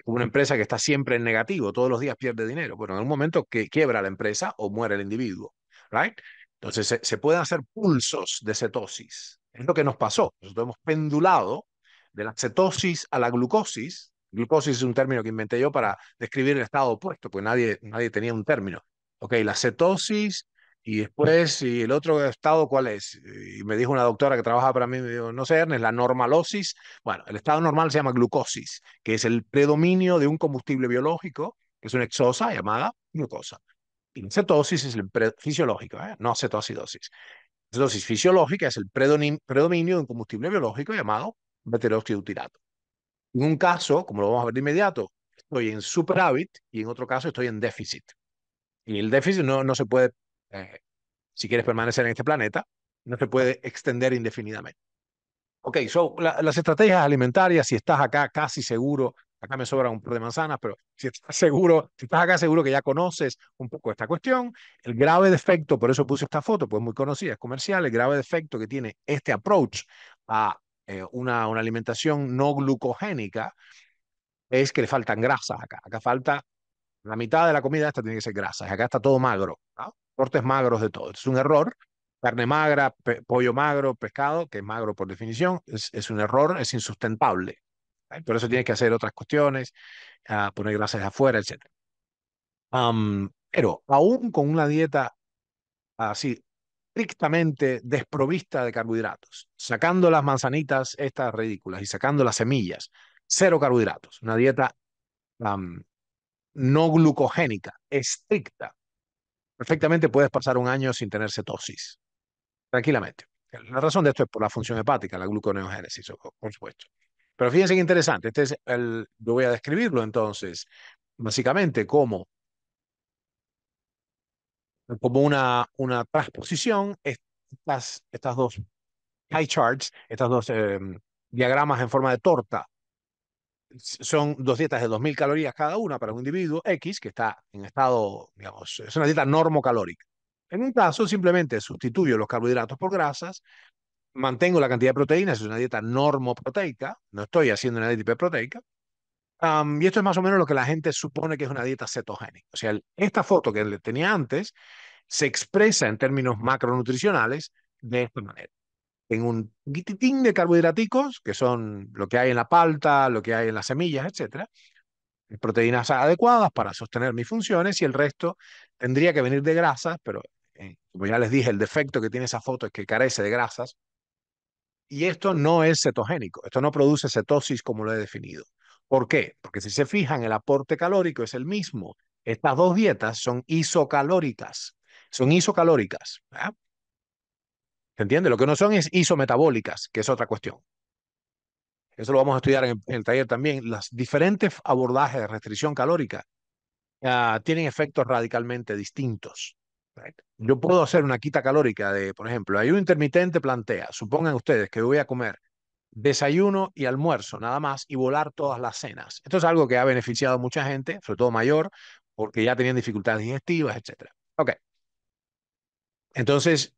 una empresa que está siempre en negativo, todos los días pierde dinero. Bueno, en algún momento que quiebra la empresa o muere el individuo, ¿right? Entonces se, pueden hacer pulsos de cetosis. Es lo que nos pasó. Nosotros hemos pendulado de la cetosis a la glucosis. Glucosis es un término que inventé yo para describir el estado opuesto, porque nadie, nadie tenía un término. Ok, la cetosis y después, y el otro estado, ¿cuál es? Y me dijo una doctora que trabaja para mí, me dijo, no sé, Ernest, la normalosis. Bueno, el estado normal se llama glucosis, que es el predominio de un combustible biológico, que es una exosa llamada glucosa. Y cetosis es el fisiológico, ¿eh? no cetoacidosis. cetosis fisiológica es el predominio de un combustible biológico llamado meteróxido En un caso, como lo vamos a ver de inmediato, estoy en superávit y en otro caso estoy en déficit. Y el déficit no, no se puede eh, si quieres permanecer en este planeta, no se puede extender indefinidamente. Ok, so las estrategias alimentarias, si estás acá casi seguro, acá me sobra un par de manzanas, pero si estás seguro, si estás acá seguro que ya conoces un poco esta cuestión, el grave defecto, por eso puse esta foto, pues muy conocida, es comercial, el grave defecto que tiene este approach a eh, una, una alimentación no glucogénica es que le faltan grasas acá. Acá falta la mitad de la comida esta tiene que ser grasa, acá está todo magro. ¿no? cortes magros de todo. Es un error. Carne magra, pollo magro, pescado, que es magro por definición, es, un error, es insustentable. Por eso tienes que hacer otras cuestiones, ah, poner grasas afuera, etc. pero aún con una dieta así, estrictamente desprovista de carbohidratos, sacando las manzanitas estas ridículas y sacando las semillas, cero carbohidratos, una dieta no glucogénica, estricta, perfectamente puedes pasar un año sin tener cetosis, tranquilamente. La razón de esto es por la función hepática, la gluconeogénesis, por supuesto. Pero fíjense que interesante, este yo voy a describirlo entonces, básicamente como, como una, una transposición, estas, estas dos pie charts, estos dos em, diagramas en forma de torta, son dos dietas de 2.000 calorías cada una para un individuo X que está en estado, digamos, es una dieta normocalórica. En un caso, simplemente sustituyo los carbohidratos por grasas, mantengo la cantidad de proteínas, es una dieta normoproteica, no estoy haciendo una dieta hiperproteica. y esto es más o menos lo que la gente supone que es una dieta cetogénica. O sea, esta foto que tenía antes se expresa en términos macronutricionales de esta manera en un guititín de carbohidratos que son lo que hay en la palta, lo que hay en las semillas, etcétera, proteínas adecuadas para sostener mis funciones y el resto tendría que venir de grasas, pero eh, como ya les dije, el defecto que tiene esa foto es que carece de grasas. Y esto no es cetogénico, esto no produce cetosis como lo he definido. ¿Por qué? Porque si se fijan, el aporte calórico es el mismo. Estas dos dietas son isocalóricas, son isocalóricas. ¿verdad? ¿Se entiende? Lo que no son es isometabólicas, que es otra cuestión. Eso lo vamos a estudiar en el, taller también. Los diferentes abordajes de restricción calórica ah, tienen efectos radicalmente distintos. Yo puedo hacer una quita calórica de, por ejemplo, hay ayuno intermitente plantea, supongan ustedes que voy a comer desayuno y almuerzo nada más y volar todas las cenas. Esto es algo que ha beneficiado a mucha gente, sobre todo mayor, porque ya tenían dificultades digestivas, etc. Ok. Entonces,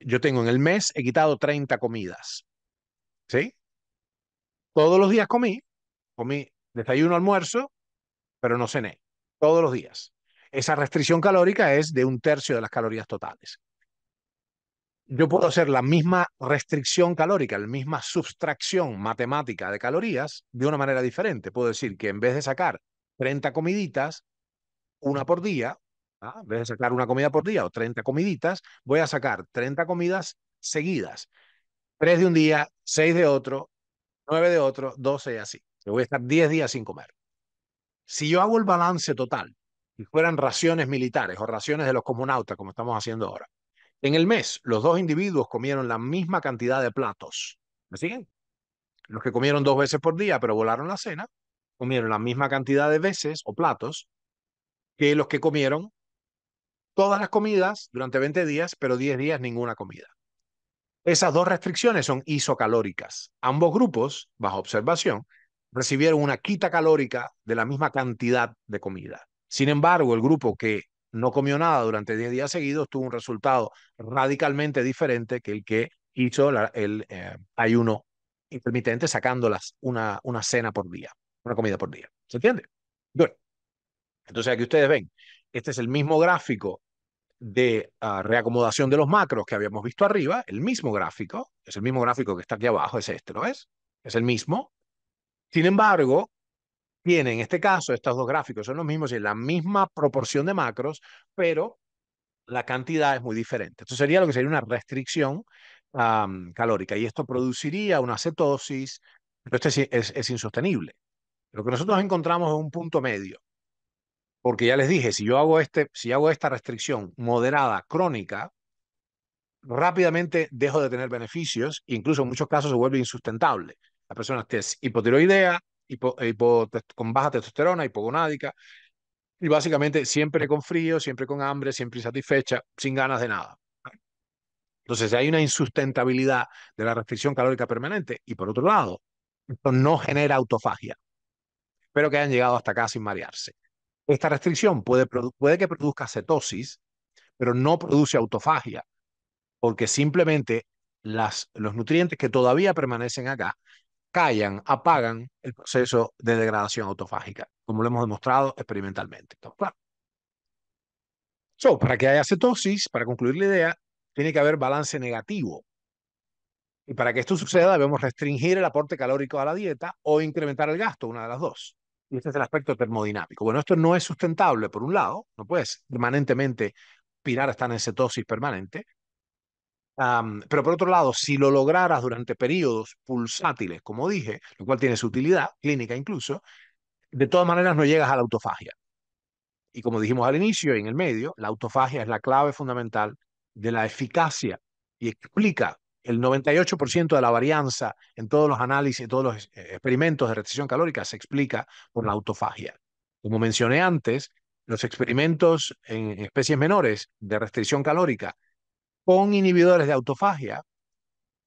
yo tengo en el mes, he quitado 30 comidas. ¿Sí? Todos los días comí, comí desayuno, almuerzo, pero no cené. Todos los días. Esa restricción calórica es de un tercio de las calorías totales. Yo puedo hacer la misma restricción calórica, la misma sustracción matemática de calorías de una manera diferente. Puedo decir que en vez de sacar 30 comiditas, una por día, Ah, en vez de sacar una comida por día o 30 comiditas, voy a sacar 30 comidas seguidas. Tres de un día, seis de otro, nueve de otro, 12 y así. Yo voy a estar 10 días sin comer. Si yo hago el balance total, si fueran raciones militares o raciones de los comunautas, como estamos haciendo ahora, en el mes los dos individuos comieron la misma cantidad de platos. ¿Me siguen? Los que comieron dos veces por día, pero volaron la cena, comieron la misma cantidad de veces o platos que los que comieron todas las comidas durante 20 días, pero 10 días ninguna comida. Esas dos restricciones son isocalóricas. Ambos grupos, bajo observación, recibieron una quita calórica de la misma cantidad de comida. Sin embargo, el grupo que no comió nada durante 10 días seguidos tuvo un resultado radicalmente diferente que el que hizo el eh, ayuno intermitente sacándolas una, una cena por día, una comida por día. ¿Se entiende? Bueno, entonces aquí ustedes ven, este es el mismo gráfico de ah, reacomodación de los macros que habíamos visto arriba, el mismo gráfico, es el mismo gráfico que está aquí abajo, es este, ¿no es? Es el mismo. Sin embargo, tiene en este caso, estos dos gráficos son los mismos y la misma proporción de macros, pero la cantidad es muy diferente. Esto sería lo que sería una restricción calórica y esto produciría una cetosis, pero esto es insostenible. Lo que nosotros encontramos es un punto medio. Porque ya les dije, si yo hago, este, si hago esta restricción moderada, crónica, rápidamente dejo de tener beneficios, incluso en muchos casos se vuelve insustentable. La persona es hipotiroidea, con baja testosterona, hipogonádica, y básicamente siempre con frío, siempre con hambre, siempre insatisfecha, sin ganas de nada. Entonces hay una insustentabilidad de la restricción calórica permanente y por otro lado, no genera autofagia. Espero que hayan llegado hasta acá sin marearse. Esta restricción puede, puede que produzca cetosis, pero no produce autofagia, porque simplemente las, los nutrientes que todavía permanecen acá callan, apagan el proceso de degradación autofágica, como lo hemos demostrado experimentalmente. para que haya cetosis, para concluir la idea, tiene que haber balance negativo. Y para que esto suceda, debemos restringir el aporte calórico a la dieta o incrementar el gasto, una de las dos. Y este es el aspecto termodinámico. Bueno, esto no es sustentable, por un lado, no puedes permanentemente pirar hasta en cetosis permanente. pero por otro lado, si lo lograras durante periodos pulsátiles, como dije, lo cual tiene su utilidad clínica incluso, de todas maneras no llegas a la autofagia. Y como dijimos al inicio y en el medio, la autofagia es la clave fundamental de la eficacia y explica el 98% de la varianza en todos los análisis, en todos los eh, experimentos de restricción calórica se explica por la autofagia. Como mencioné antes, los experimentos en especies menores de restricción calórica con inhibidores de autofagia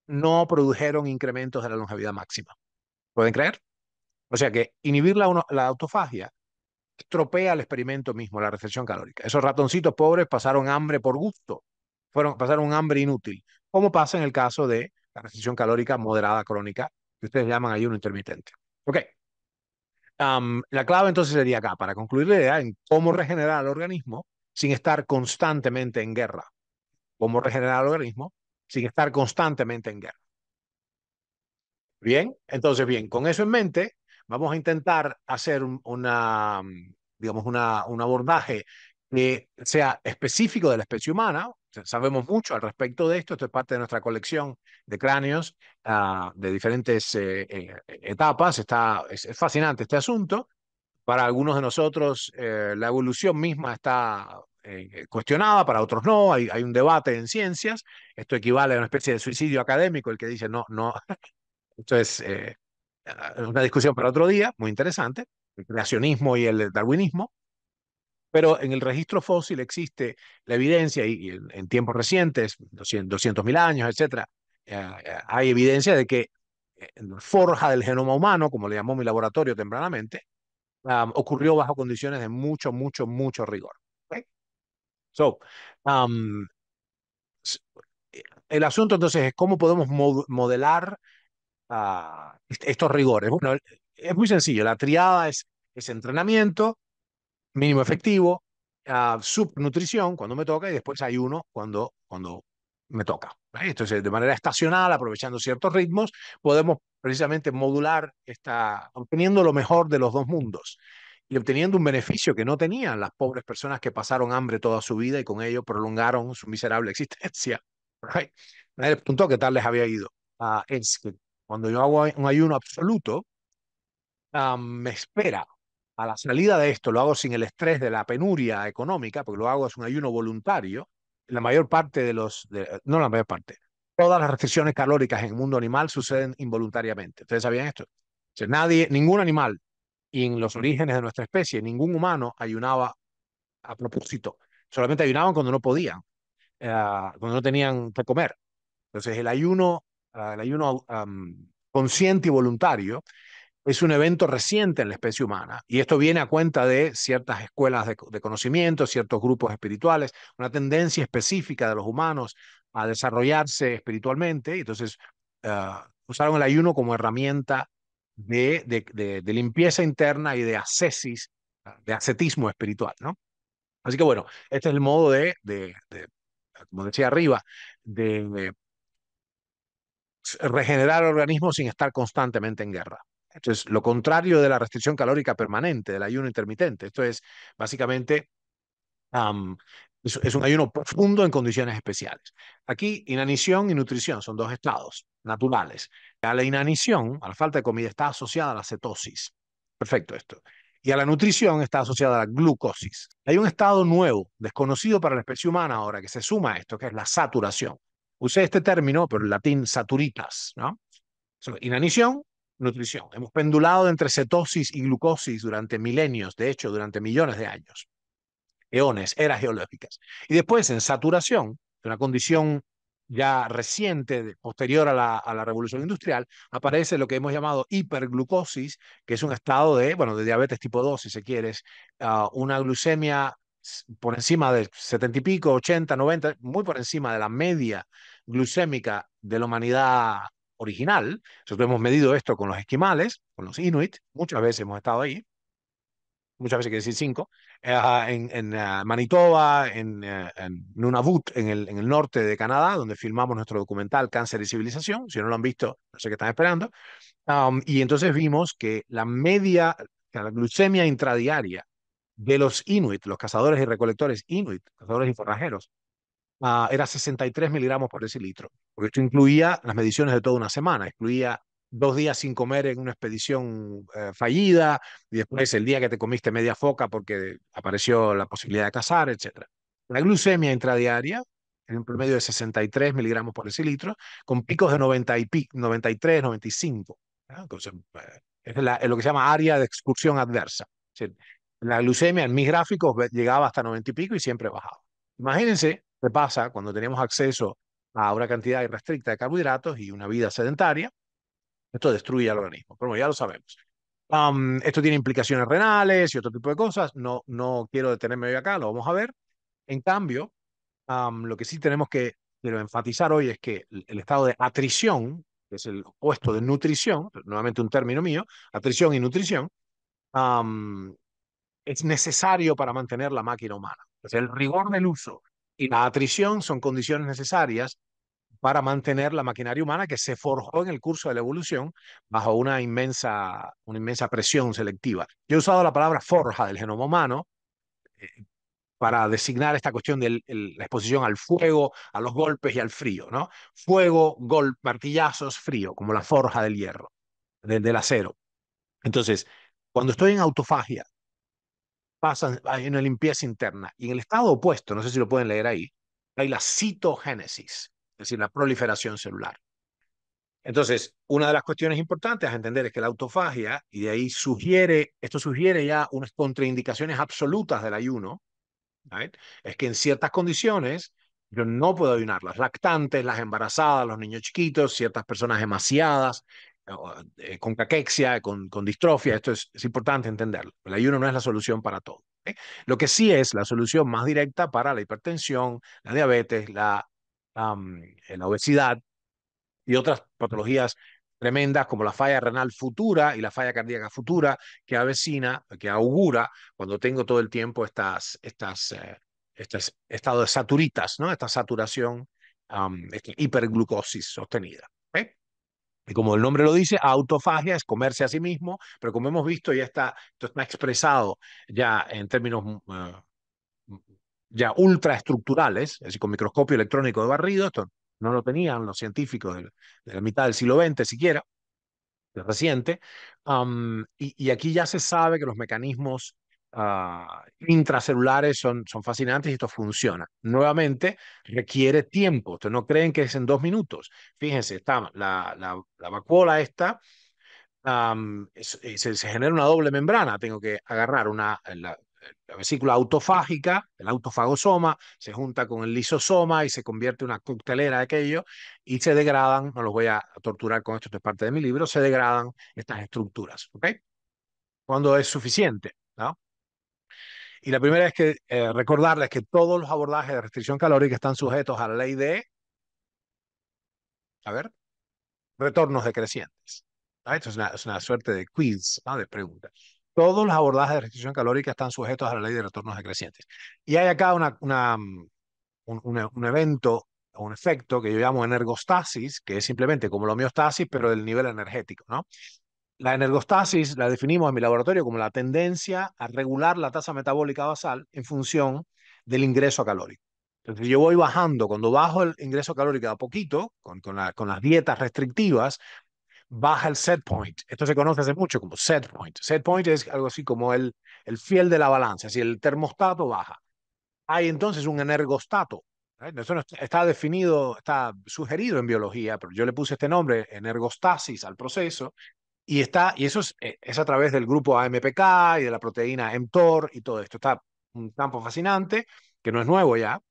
no produjeron incrementos de la longevidad máxima. ¿Pueden creer? O sea que inhibir la, autofagia estropea el experimento mismo, la restricción calórica. Esos ratoncitos pobres pasaron hambre por gusto, fueron, pasaron hambre inútil, como pasa en el caso de la restricción calórica moderada crónica, que ustedes llaman ayuno intermitente. Ok. la clave entonces sería acá, para concluir la idea en cómo regenerar el organismo sin estar constantemente en guerra. Cómo regenerar el organismo sin estar constantemente en guerra. Bien, entonces bien, con eso en mente, vamos a intentar hacer una, digamos, una, un abordaje que eh, sea específico de la especie humana. Sabemos mucho al respecto de esto. Esto es parte de nuestra colección de cráneos ah, de diferentes eh, eh, etapas. Está, es, fascinante este asunto. Para algunos de nosotros la evolución misma está cuestionada, para otros no. Hay, hay un debate en ciencias. Esto equivale a una especie de suicidio académico, el que dice, no, no. Esto ah, es una discusión para otro día, muy interesante. El creacionismo y el darwinismo pero en el registro fósil existe la evidencia, y, en, tiempos recientes, 200.000 años, etcétera, eh, eh, hay evidencia de que eh, forja del genoma humano, como le llamó mi laboratorio tempranamente, ocurrió bajo condiciones de mucho, mucho, mucho rigor. So, el asunto entonces es cómo podemos modelar ah, estos rigores. Bueno, es muy sencillo. La triada es, es entrenamiento, mínimo efectivo, ah, subnutrición cuando me toca y después ayuno cuando, cuando me toca. Entonces, de manera estacional, aprovechando ciertos ritmos, podemos precisamente modular, esta, obteniendo lo mejor de los dos mundos y obteniendo un beneficio que no tenían las pobres personas que pasaron hambre toda su vida y con ello prolongaron su miserable existencia. ¿vale? Nadie punto qué tal les había ido. Ah, cuando yo hago un ayuno absoluto, ah, me espera a la salida de esto, lo hago sin el estrés de la penuria económica, porque lo hago es un ayuno voluntario, la mayor parte de los, no la mayor parte, todas las restricciones calóricas en el mundo animal suceden involuntariamente. ¿Ustedes sabían esto? O nadie, ningún animal, en los orígenes de nuestra especie, ningún humano ayunaba a propósito. Solamente ayunaban cuando no podían, eh, cuando no tenían que comer. Entonces, el ayuno, ah, el ayuno consciente y voluntario es un evento reciente en la especie humana. Y esto viene a cuenta de ciertas escuelas de, conocimiento, ciertos grupos espirituales, una tendencia específica de los humanos a desarrollarse espiritualmente. Entonces, ah, usaron el ayuno como herramienta de, limpieza interna y de ascesis, ah, de ascetismo espiritual, ¿no? Así que bueno, este es el modo de, como decía arriba, de regenerar el organismo sin estar constantemente en guerra es lo contrario de la restricción calórica permanente, del ayuno intermitente. Esto es básicamente es, un ayuno profundo en condiciones especiales. Aquí, inanición y nutrición son dos estados naturales. A la inanición, a la falta de comida, está asociada a la cetosis. Perfecto esto. Y a la nutrición está asociada a la glucosis. Hay un estado nuevo, desconocido para la especie humana ahora, que se suma a esto, que es la saturación. Usé este término, pero en latín saturitas, ¿no? inanición, nutrición. Hemos pendulado entre cetosis y glucosis durante milenios, de hecho, durante millones de años, eones, eras geológicas. Y después en saturación, una condición ya reciente, posterior a la, revolución industrial, aparece lo que hemos llamado hiperglucosis, que es un estado de, bueno, de diabetes tipo 2, si se quieres, ah, una glucemia por encima de 70 y pico, 80, 90, muy por encima de la media glucémica de la humanidad original. Nosotros hemos medido esto con los esquimales, con los inuit, muchas veces hemos estado ahí, muchas veces hay que decir cinco, eh, en, eh, Manitoba, en, eh, Nunavut, en el, norte de Canadá, donde filmamos nuestro documental Cáncer y Civilización. Si no lo han visto, no sé qué están esperando. Um, y entonces vimos que la media, la glucemia intradiaria de los inuit, los cazadores y recolectores inuit, cazadores y forrajeros, Ah, era 63 miligramos por decilitro, porque esto incluía las mediciones de toda una semana, incluía dos días sin comer en una expedición eh, fallida, y después el día que te comiste media foca porque apareció la posibilidad de cazar, etc. La glucemia intradiaria, en un promedio de 63 miligramos por decilitro, con picos de 90 y pico, 93, 95. Entonces, eh, es, lo que se llama área de excursión adversa. la glucemia en mis gráficos llegaba hasta 90 y pico y siempre bajaba. Imagínense ¿Qué pasa cuando tenemos acceso a una cantidad irrestricta de carbohidratos y una vida sedentaria? Esto destruye al organismo, como ya lo sabemos. esto tiene implicaciones renales y otro tipo de cosas. No, no quiero detenerme hoy acá, lo vamos a ver. En cambio, lo que sí tenemos que enfatizar hoy es que el estado de atrición, que es el opuesto de nutrición, nuevamente un término mío, atrición y nutrición, es necesario para mantener la máquina humana. Es el rigor del uso y la atrición son condiciones necesarias para mantener la maquinaria humana que se forjó en el curso de la evolución bajo una inmensa, una inmensa presión selectiva. Yo he usado la palabra forja del genoma humano eh, para designar esta cuestión de la exposición al fuego, a los golpes y al frío, ¿no? Fuego, golpe, martillazos, frío, como la forja del hierro, del acero. Entonces, cuando estoy en autofagia, pasan, ah, hay una limpieza interna. Y en el estado opuesto, no sé si lo pueden leer ahí, hay la citogénesis, es decir, la proliferación celular. Entonces, una de las cuestiones importantes a entender es que la autofagia, y de ahí sugiere, esto sugiere ya unas contraindicaciones absolutas del ayuno, es que en ciertas condiciones yo no puedo ayunar, las lactantes, las embarazadas, los niños chiquitos, ciertas personas demasiadas, eh, con caquexia, con, con distrofia, esto es, importante entenderlo. El ayuno no es la solución para todo. Lo que sí es la solución más directa para la hipertensión, la diabetes, la, mm, eh, la obesidad y otras patologías tremendas como la falla renal futura y la falla cardíaca futura que avecina, que augura cuando tengo todo el tiempo estas, estas, eh, estos estados de saturitas, ¿no? esta saturación, hiperglucosis sostenida. Y como el nombre lo dice, autofagia es comerse a sí mismo, pero como hemos visto, ya está, esto expresado ya en términos mm, eh, mm, ya ultraestructurales, es decir, con microscopio electrónico de barrido, esto no lo tenían los científicos de, la mitad del siglo XX siquiera, reciente, y, aquí ya se sabe que los mecanismos Ah, intracelulares son, son fascinantes y esto funciona. Nuevamente, requiere tiempo. Ustedes no creen que es en dos minutos. Fíjense, está la, vacuola esta, eh, se, genera una doble membrana. Tengo que agarrar una, eh, la, vesícula autofágica, el autofagosoma, se junta con el lisosoma y se convierte en una coctelera de aquello y se degradan, no los voy a torturar con esto, esto es parte de mi libro, se degradan estas estructuras, ¿ok? Cuando es suficiente. Y la primera es que eh, recordarles que todos los abordajes de restricción calórica están sujetos a la ley de, a ver, retornos decrecientes. Ah, esto es una, suerte de quiz, ¿no? de pregunta. Todos los abordajes de restricción calórica están sujetos a la ley de retornos decrecientes. Y hay acá una, mm, un, un evento un efecto que yo llamo energostasis, que es simplemente como la homeostasis, pero del nivel energético, ¿no? La energostasis la definimos en mi laboratorio como la tendencia a regular la tasa metabólica basal en función del ingreso calórico. Entonces yo voy bajando, cuando bajo el ingreso calórico a poquito, con, con, la, con las dietas restrictivas, baja el set point. Esto se conoce hace mucho como set point. Set point es algo así como el, el fiel de la balanza, si el termostato baja. Hay entonces un energostato. Eso está, está definido, está sugerido en biología, pero yo le puse este nombre, energostasis, al proceso, y, está, y eso es, eh, a través del grupo AMPK y de la proteína mTOR y todo esto. Está un campo fascinante que no es nuevo ya.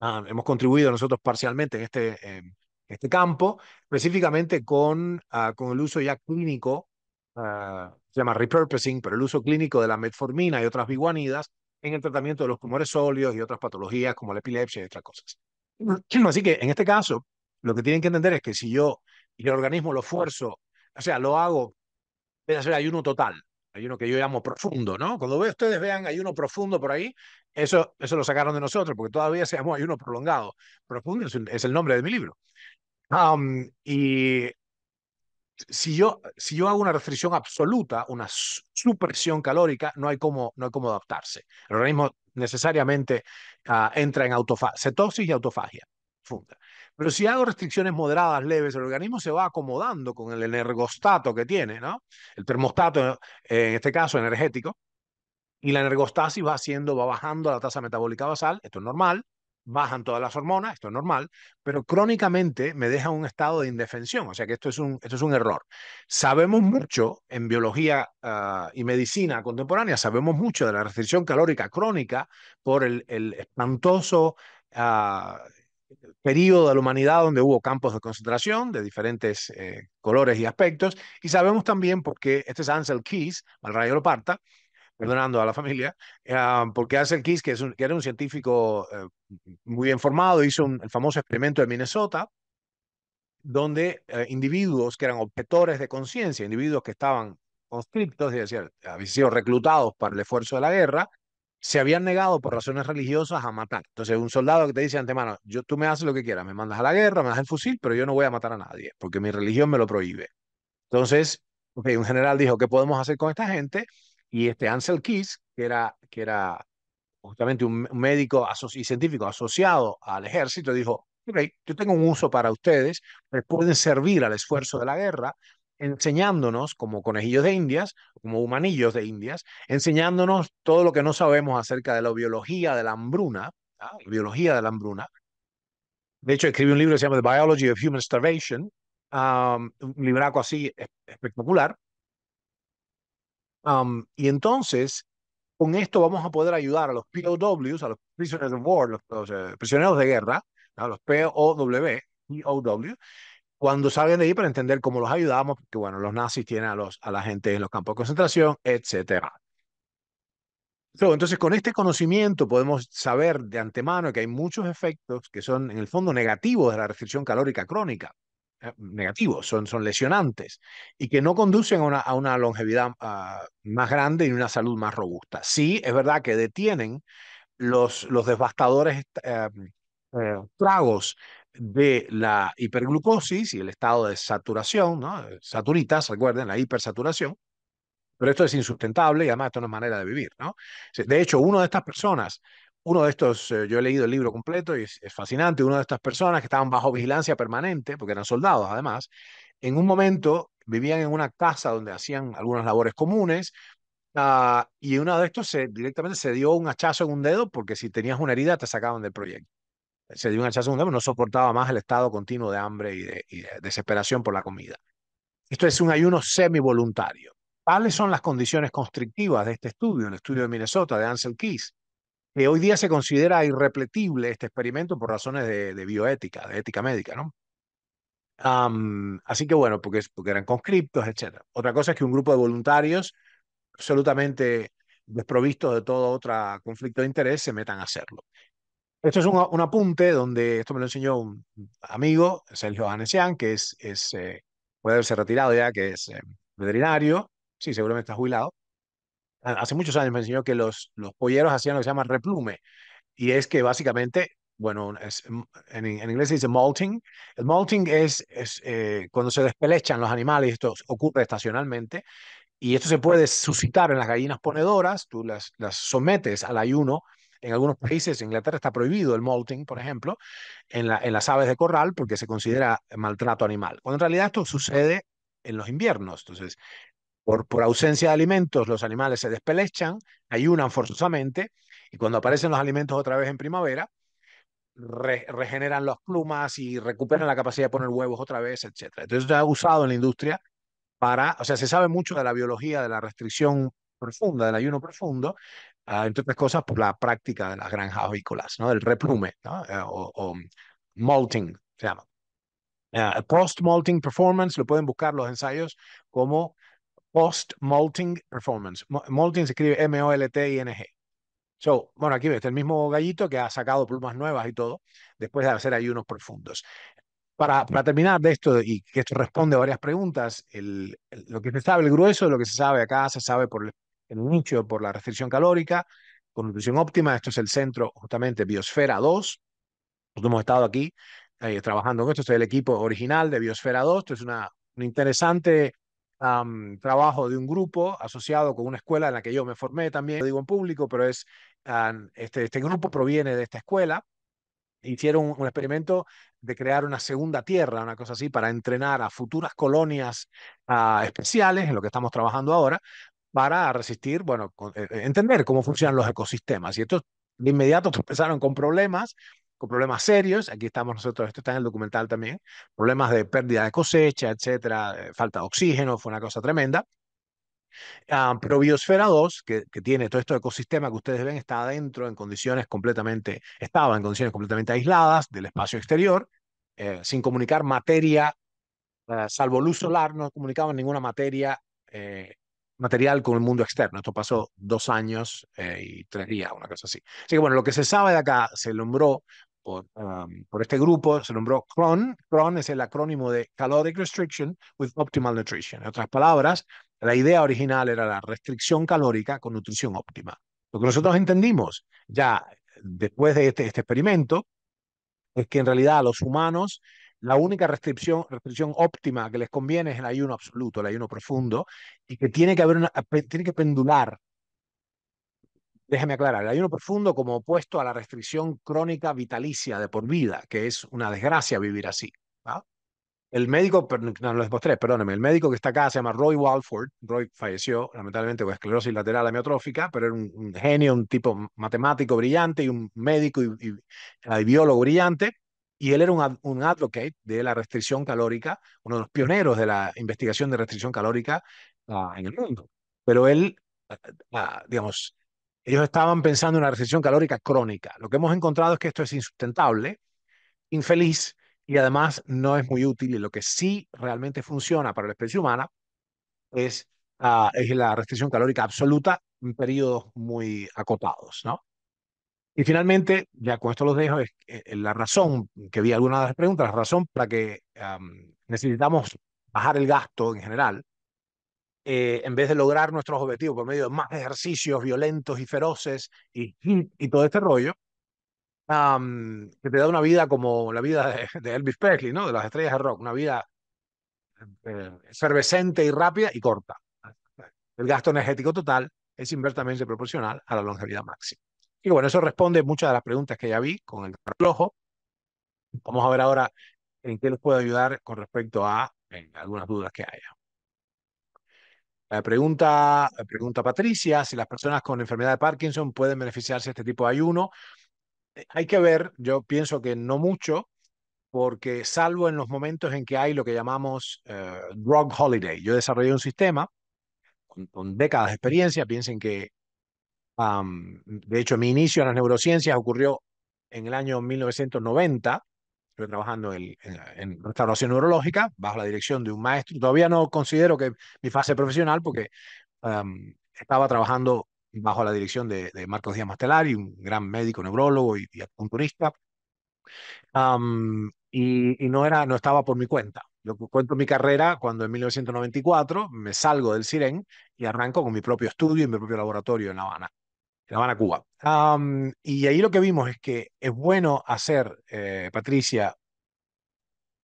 Ah, hemos contribuido nosotros parcialmente en este, este campo, específicamente con, ah, con el uso ya clínico, ah, se llama repurposing, pero el uso clínico de la metformina y otras biguanidas en el tratamiento de los tumores sólidos y otras patologías como la epilepsia y otras cosas. Así que en este caso, lo que tienen que entender es que si yo y el organismo lo esfuerzo o sea, lo hago, voy a hacer ayuno total, ayuno que yo llamo profundo, ¿no? Cuando ustedes vean ayuno profundo por ahí, eso, eso lo sacaron de nosotros, porque todavía se llamó ayuno prolongado. Profundo es, el nombre de mi libro. y si yo, si yo hago una restricción absoluta, una supresión calórica, no hay cómo, no hay cómo adaptarse. El organismo necesariamente ah, entra en autofagia, cetosis y autofagia. Funda. Pero si hago restricciones moderadas, leves, el organismo se va acomodando con el energostato que tiene, ¿no? El termostato, en este caso energético, y la energostasis va haciendo, va bajando la tasa metabólica basal, esto es normal, bajan todas las hormonas, esto es normal, pero crónicamente me deja un estado de indefensión, o sea que esto es un, esto es un error. Sabemos mucho en biología ah, y medicina contemporánea, sabemos mucho de la restricción calórica crónica por el, espantoso ah, periodo de la humanidad donde hubo campos de concentración de diferentes eh, colores y aspectos. Y sabemos también porque este es Ansel Keys, al rayo lo parta, perdonando a la familia, ah, porque Ansel Keys, que, que era un científico eh, muy bien formado, hizo el famoso experimento de Minnesota, donde eh, individuos que eran objetores de conciencia, individuos que estaban conscriptos, es decir, habían sido reclutados para el esfuerzo de la guerra, se habían negado por razones religiosas a matar. Entonces, un soldado que te dice antemano, yo, tú me haces lo que quieras, me mandas a la guerra, me das el fusil, pero yo no voy a matar a nadie, porque mi religión me lo prohíbe. Entonces, un general dijo, ¿qué podemos hacer con esta gente? Y este Ansel Keys, que era, que era justamente un médico y científico asociado al ejército, dijo, yo tengo un uso para ustedes, les pueden servir al esfuerzo de la guerra, enseñándonos como conejillos de indias, como humanillos de indias, enseñándonos todo lo que no sabemos acerca de la biología de la hambruna, ¿ah? la biología de la hambruna. De hecho, escribí un libro que se llama The Biology of Human Starvation, un libraco así espectacular. y entonces, con esto vamos a poder ayudar a los POWs, a los Prisoners of War, los, eh, prisioneros de guerra, a ¿ah? los POW, POW, cuando salen de ahí para entender cómo los ayudamos, porque bueno, los nazis tienen a, los, a la gente en los campos de concentración, etcétera. entonces, con este conocimiento podemos saber de antemano que hay muchos efectos que son, en el fondo, negativos de la restricción calórica crónica. Eh, negativos, son, son lesionantes y que no conducen a una, longevidad ah, más grande y una salud más robusta. Sí, es verdad que detienen los, los devastadores eh, eh, tragos de la hiperglucosis y el estado de saturación, ¿no? Eh, saturitas, recuerden, la hipersaturación. Pero esto es insustentable y además esto no es manera de vivir, ¿no? De hecho, uno de estas personas, uno de estos, eh, yo he leído el libro completo y es, fascinante, uno de estas personas que estaban bajo vigilancia permanente, porque eran soldados además, en un momento vivían en una casa donde hacían algunas labores comunes, ah, y uno de estos directamente se dio un hachazo en un dedo porque si tenías una herida te sacaban del proyecto se dio un hachazo no soportaba más el estado continuo de hambre y de, desesperación por la comida. Esto es un ayuno semi-voluntario. ¿Cuáles son las condiciones constrictivas de este estudio, el estudio de Minnesota de Ansel Keys? Que hoy día se considera irrepetible este experimento por razones de, bioética, de ética médica, ¿no? así que bueno, porque, porque eran conscriptos, etc. Otra cosa es que un grupo de voluntarios absolutamente desprovistos de todo otro conflicto de interés se metan a hacerlo. Esto es un, un, apunte donde, esto me lo enseñó un amigo, Sergio Anesian, que es, es eh, puede haberse retirado ya, que es eh, veterinario, sí, seguramente está jubilado. Hace muchos años me enseñó que los, los polleros hacían lo que se llama replume, y es que básicamente, bueno, es, en, en, inglés se dice molting. El molting es, es eh, cuando se despelechan los animales, esto ocurre estacionalmente, y esto se puede suscitar en las gallinas ponedoras, tú las, las sometes al ayuno en algunos países, en Inglaterra está prohibido el molting, por ejemplo, en, las aves de corral porque se considera maltrato animal. Cuando en realidad esto sucede en los inviernos. Entonces, por, ausencia de alimentos, los animales se despelechan, ayunan forzosamente, y cuando aparecen los alimentos otra vez en primavera, regeneran las plumas y recuperan la capacidad de poner huevos otra vez, etc. Entonces, se ha usado en la industria para, o sea, se sabe mucho de la biología, de la restricción profunda, del ayuno profundo, Ah, entre otras cosas por la práctica de las granjas avícolas, ¿no? El replume, ¿no? Eh, o, molting se llama. Eh, post molting performance, lo pueden buscar los ensayos como post molting performance. molting se escribe M-O-L-T-I-N-G. bueno, aquí ves, el mismo gallito que ha sacado plumas nuevas y todo, después de hacer ayunos profundos. Para, para, terminar de esto, y que esto responde a varias preguntas, lo que se sabe, el grueso de lo que se sabe acá se sabe por el en un nicho por la restricción calórica, con nutrición óptima. Esto es el centro justamente Biosfera 2. Nosotros hemos estado aquí eh, trabajando con esto. Este es el equipo original de Biosfera 2. Esto es una, un interesante trabajo de un grupo asociado con una escuela en la que yo me formé también. Lo digo en público, pero es este, este grupo proviene de esta escuela hicieron un experimento de crear una segunda tierra, una cosa así, para entrenar a futuras colonias ah, especiales, en lo que estamos trabajando ahora, para resistir, bueno, eh, eh, entender cómo funcionan los ecosistemas. Y estos de inmediato empezaron con problemas, con problemas serios. Aquí estamos nosotros, esto está en el documental también, problemas de pérdida de cosecha, etcétera, eh, falta de oxígeno, fue una cosa tremenda. Ah, pero 2, que, tiene todo este ecosistema que ustedes ven, está adentro en condiciones completamente, estaba en condiciones completamente aisladas del espacio exterior, sin comunicar materia, salvo luz solar, no comunicaban ninguna materia material con el mundo externo. Esto pasó dos años eh, y tres días, una cosa así. Así que bueno, lo que se sabe de acá se nombró por, por este grupo, se nombró CRON. CRON es el acrónimo de Caloric Restriction with Optimal Nutrition. En otras palabras, la idea original era la restricción calórica con nutrición óptima. Lo que nosotros entendimos ya después de este, este experimento es que en realidad los humanos la única restricción, restricción óptima que les conviene es el ayuno absoluto, el ayuno profundo, y que tiene que haber una, tiene que pendular. Déjame aclarar, el ayuno profundo como opuesto a la restricción crónica vitalicia de por vida, que es una desgracia vivir así. El médico, no, los postré, perdóneme, el médico que está acá se llama Roy Walford. Roy falleció, lamentablemente, con esclerosis lateral amiotrófica, pero era un, genio, un tipo matemático brillante y un médico y, y biólogo brillante y él era un, advocate de la restricción calórica, uno de los pioneros de la investigación de restricción calórica ah, en el mundo. Pero él, ah, ah, digamos, ellos estaban pensando en una restricción calórica crónica. Lo que hemos encontrado es que esto es insustentable, infeliz y además no es muy útil. Y lo que sí realmente funciona para la especie humana es, es la restricción calórica absoluta en periodos muy acotados, ¿no? Y finalmente, ya con esto los dejo, es eh, eh, la razón que vi alguna de las preguntas, la razón para que necesitamos bajar el gasto en general, eh, en vez de lograr nuestros objetivos por medio de más ejercicios violentos y feroces y, y todo este rollo, que te da una vida como la vida de, Elvis Presley, ¿no? De las estrellas de rock, una vida eh, y rápida y corta. El gasto energético total es inversamente proporcional a la longevidad máxima. Y bueno, eso responde muchas de las preguntas que ya vi con el reloj. Vamos a ver ahora en qué les puedo ayudar con respecto a eh, algunas dudas que haya. La pregunta, pregunta Patricia, si las personas con enfermedad de Parkinson pueden beneficiarse de este tipo de ayuno. Eh, hay que ver, yo pienso que no mucho, porque salvo en los momentos en que hay lo que llamamos eh, drug holiday. Yo desarrollé un sistema con décadas de experiencia, piensen que de hecho, mi inicio en las neurociencias ocurrió en el año 1990. Estuve trabajando en, restauración neurológica bajo la dirección de un maestro. Todavía no considero que mi fase profesional porque estaba trabajando bajo la dirección de, Marcos Díaz Mastelari, un gran médico neurólogo y, y y, y, no, era, no estaba por mi cuenta. Yo cuento mi carrera cuando en 1994 me salgo del CIREN y arranco con mi propio estudio y mi propio laboratorio en La Habana. La Habana, Cuba. y ahí lo que vimos es que es bueno hacer, eh, Patricia,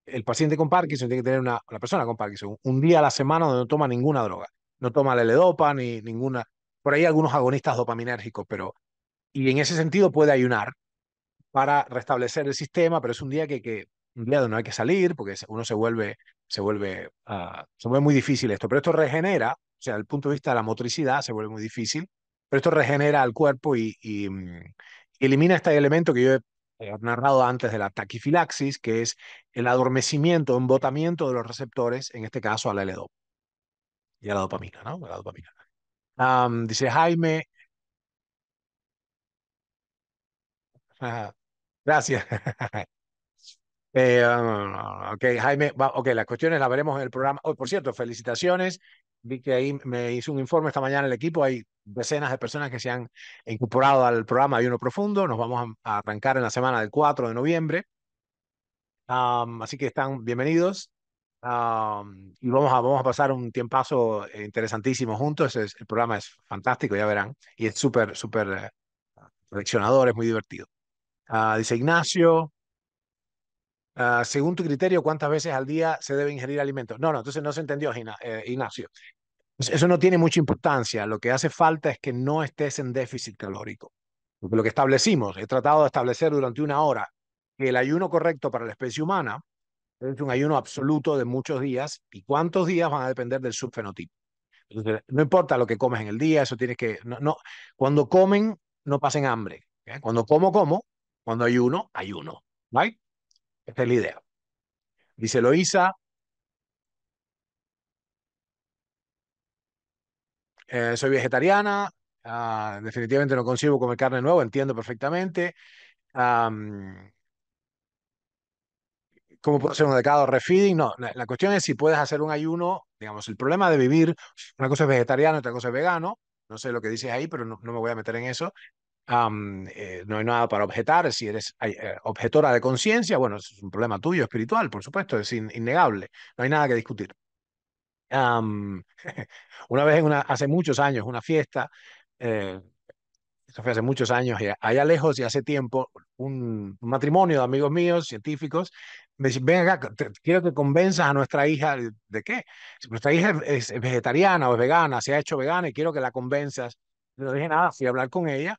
el paciente con Parkinson tiene que tener una, persona con Parkinson un día a la semana donde no toma ninguna droga. No toma la L-Dopa ni ninguna. Por ahí algunos agonistas dopaminérgicos, pero. Y en ese sentido puede ayunar para restablecer el sistema, pero es un día que, que un día donde no hay que salir porque uno se vuelve, se vuelve, ah, se vuelve muy difícil esto. Pero esto regenera, o sea, desde el punto de vista de la motricidad se vuelve muy difícil pero esto regenera al cuerpo y, mm, elimina este elemento que yo he narrado antes de la taquifilaxis, que es el adormecimiento, embotamiento de los receptores, en este caso a la L2 y a la dopamina, ¿no? dice Jaime. Gracias. Eh, ah, ok, Jaime, ok, las cuestiones las veremos en el programa. oh, por cierto, felicitaciones vi que ahí me hizo un informe esta mañana el equipo, hay decenas de personas que se han incorporado al programa Uno Profundo, nos vamos a arrancar en la semana del 4 de noviembre, así que están bienvenidos y vamos a, vamos a pasar un tiempazo interesantísimo juntos, el programa es fantástico, ya verán, y es súper, súper eh, reaccionador. es muy divertido. Ah, dice Ignacio, ah, según tu criterio, ¿cuántas veces al día se debe ingerir alimentos? No, no, entonces no se entendió, eh, Ignacio. Eso no tiene mucha importancia. Lo que hace falta es que no estés en déficit calórico. lo que establecimos, he tratado de establecer durante una hora, que el ayuno correcto para la especie humana es un ayuno absoluto de muchos días y cuántos días van a depender del subfenotipo. Entonces, no importa lo que comes en el día, eso tienes que... No, cuando comen, no pasen hambre. ¿eh? Cuando como, como. Cuando ayuno, ayuno. ¿Right? Esta es la idea. Dice Loisa, Eh, soy vegetariana, ah, definitivamente no consigo comer carne nueva, entiendo perfectamente. ¿Cómo puedo hacer un decado refeeding? No, la, cuestión es si puedes hacer un ayuno, digamos, el problema de vivir, una cosa es vegetariana, otra cosa es vegano, no sé lo que dices ahí, pero no, me voy a meter en eso. Eh, no hay nada para objetar, si eres eh, objetora de conciencia, bueno, es un problema tuyo espiritual, por supuesto, es innegable, no hay nada que discutir. una vez, hace muchos años, una fiesta, eh, eso fue hace muchos años, y allá lejos y hace tiempo, un, matrimonio de amigos míos, científicos, me dice ven acá, quiero que convenzas a nuestra hija eh, de qué. Nuestra hija es, vegetariana o es vegana, se ha hecho vegana y quiero que la convenzas. No dije nada, fui a hablar con ella,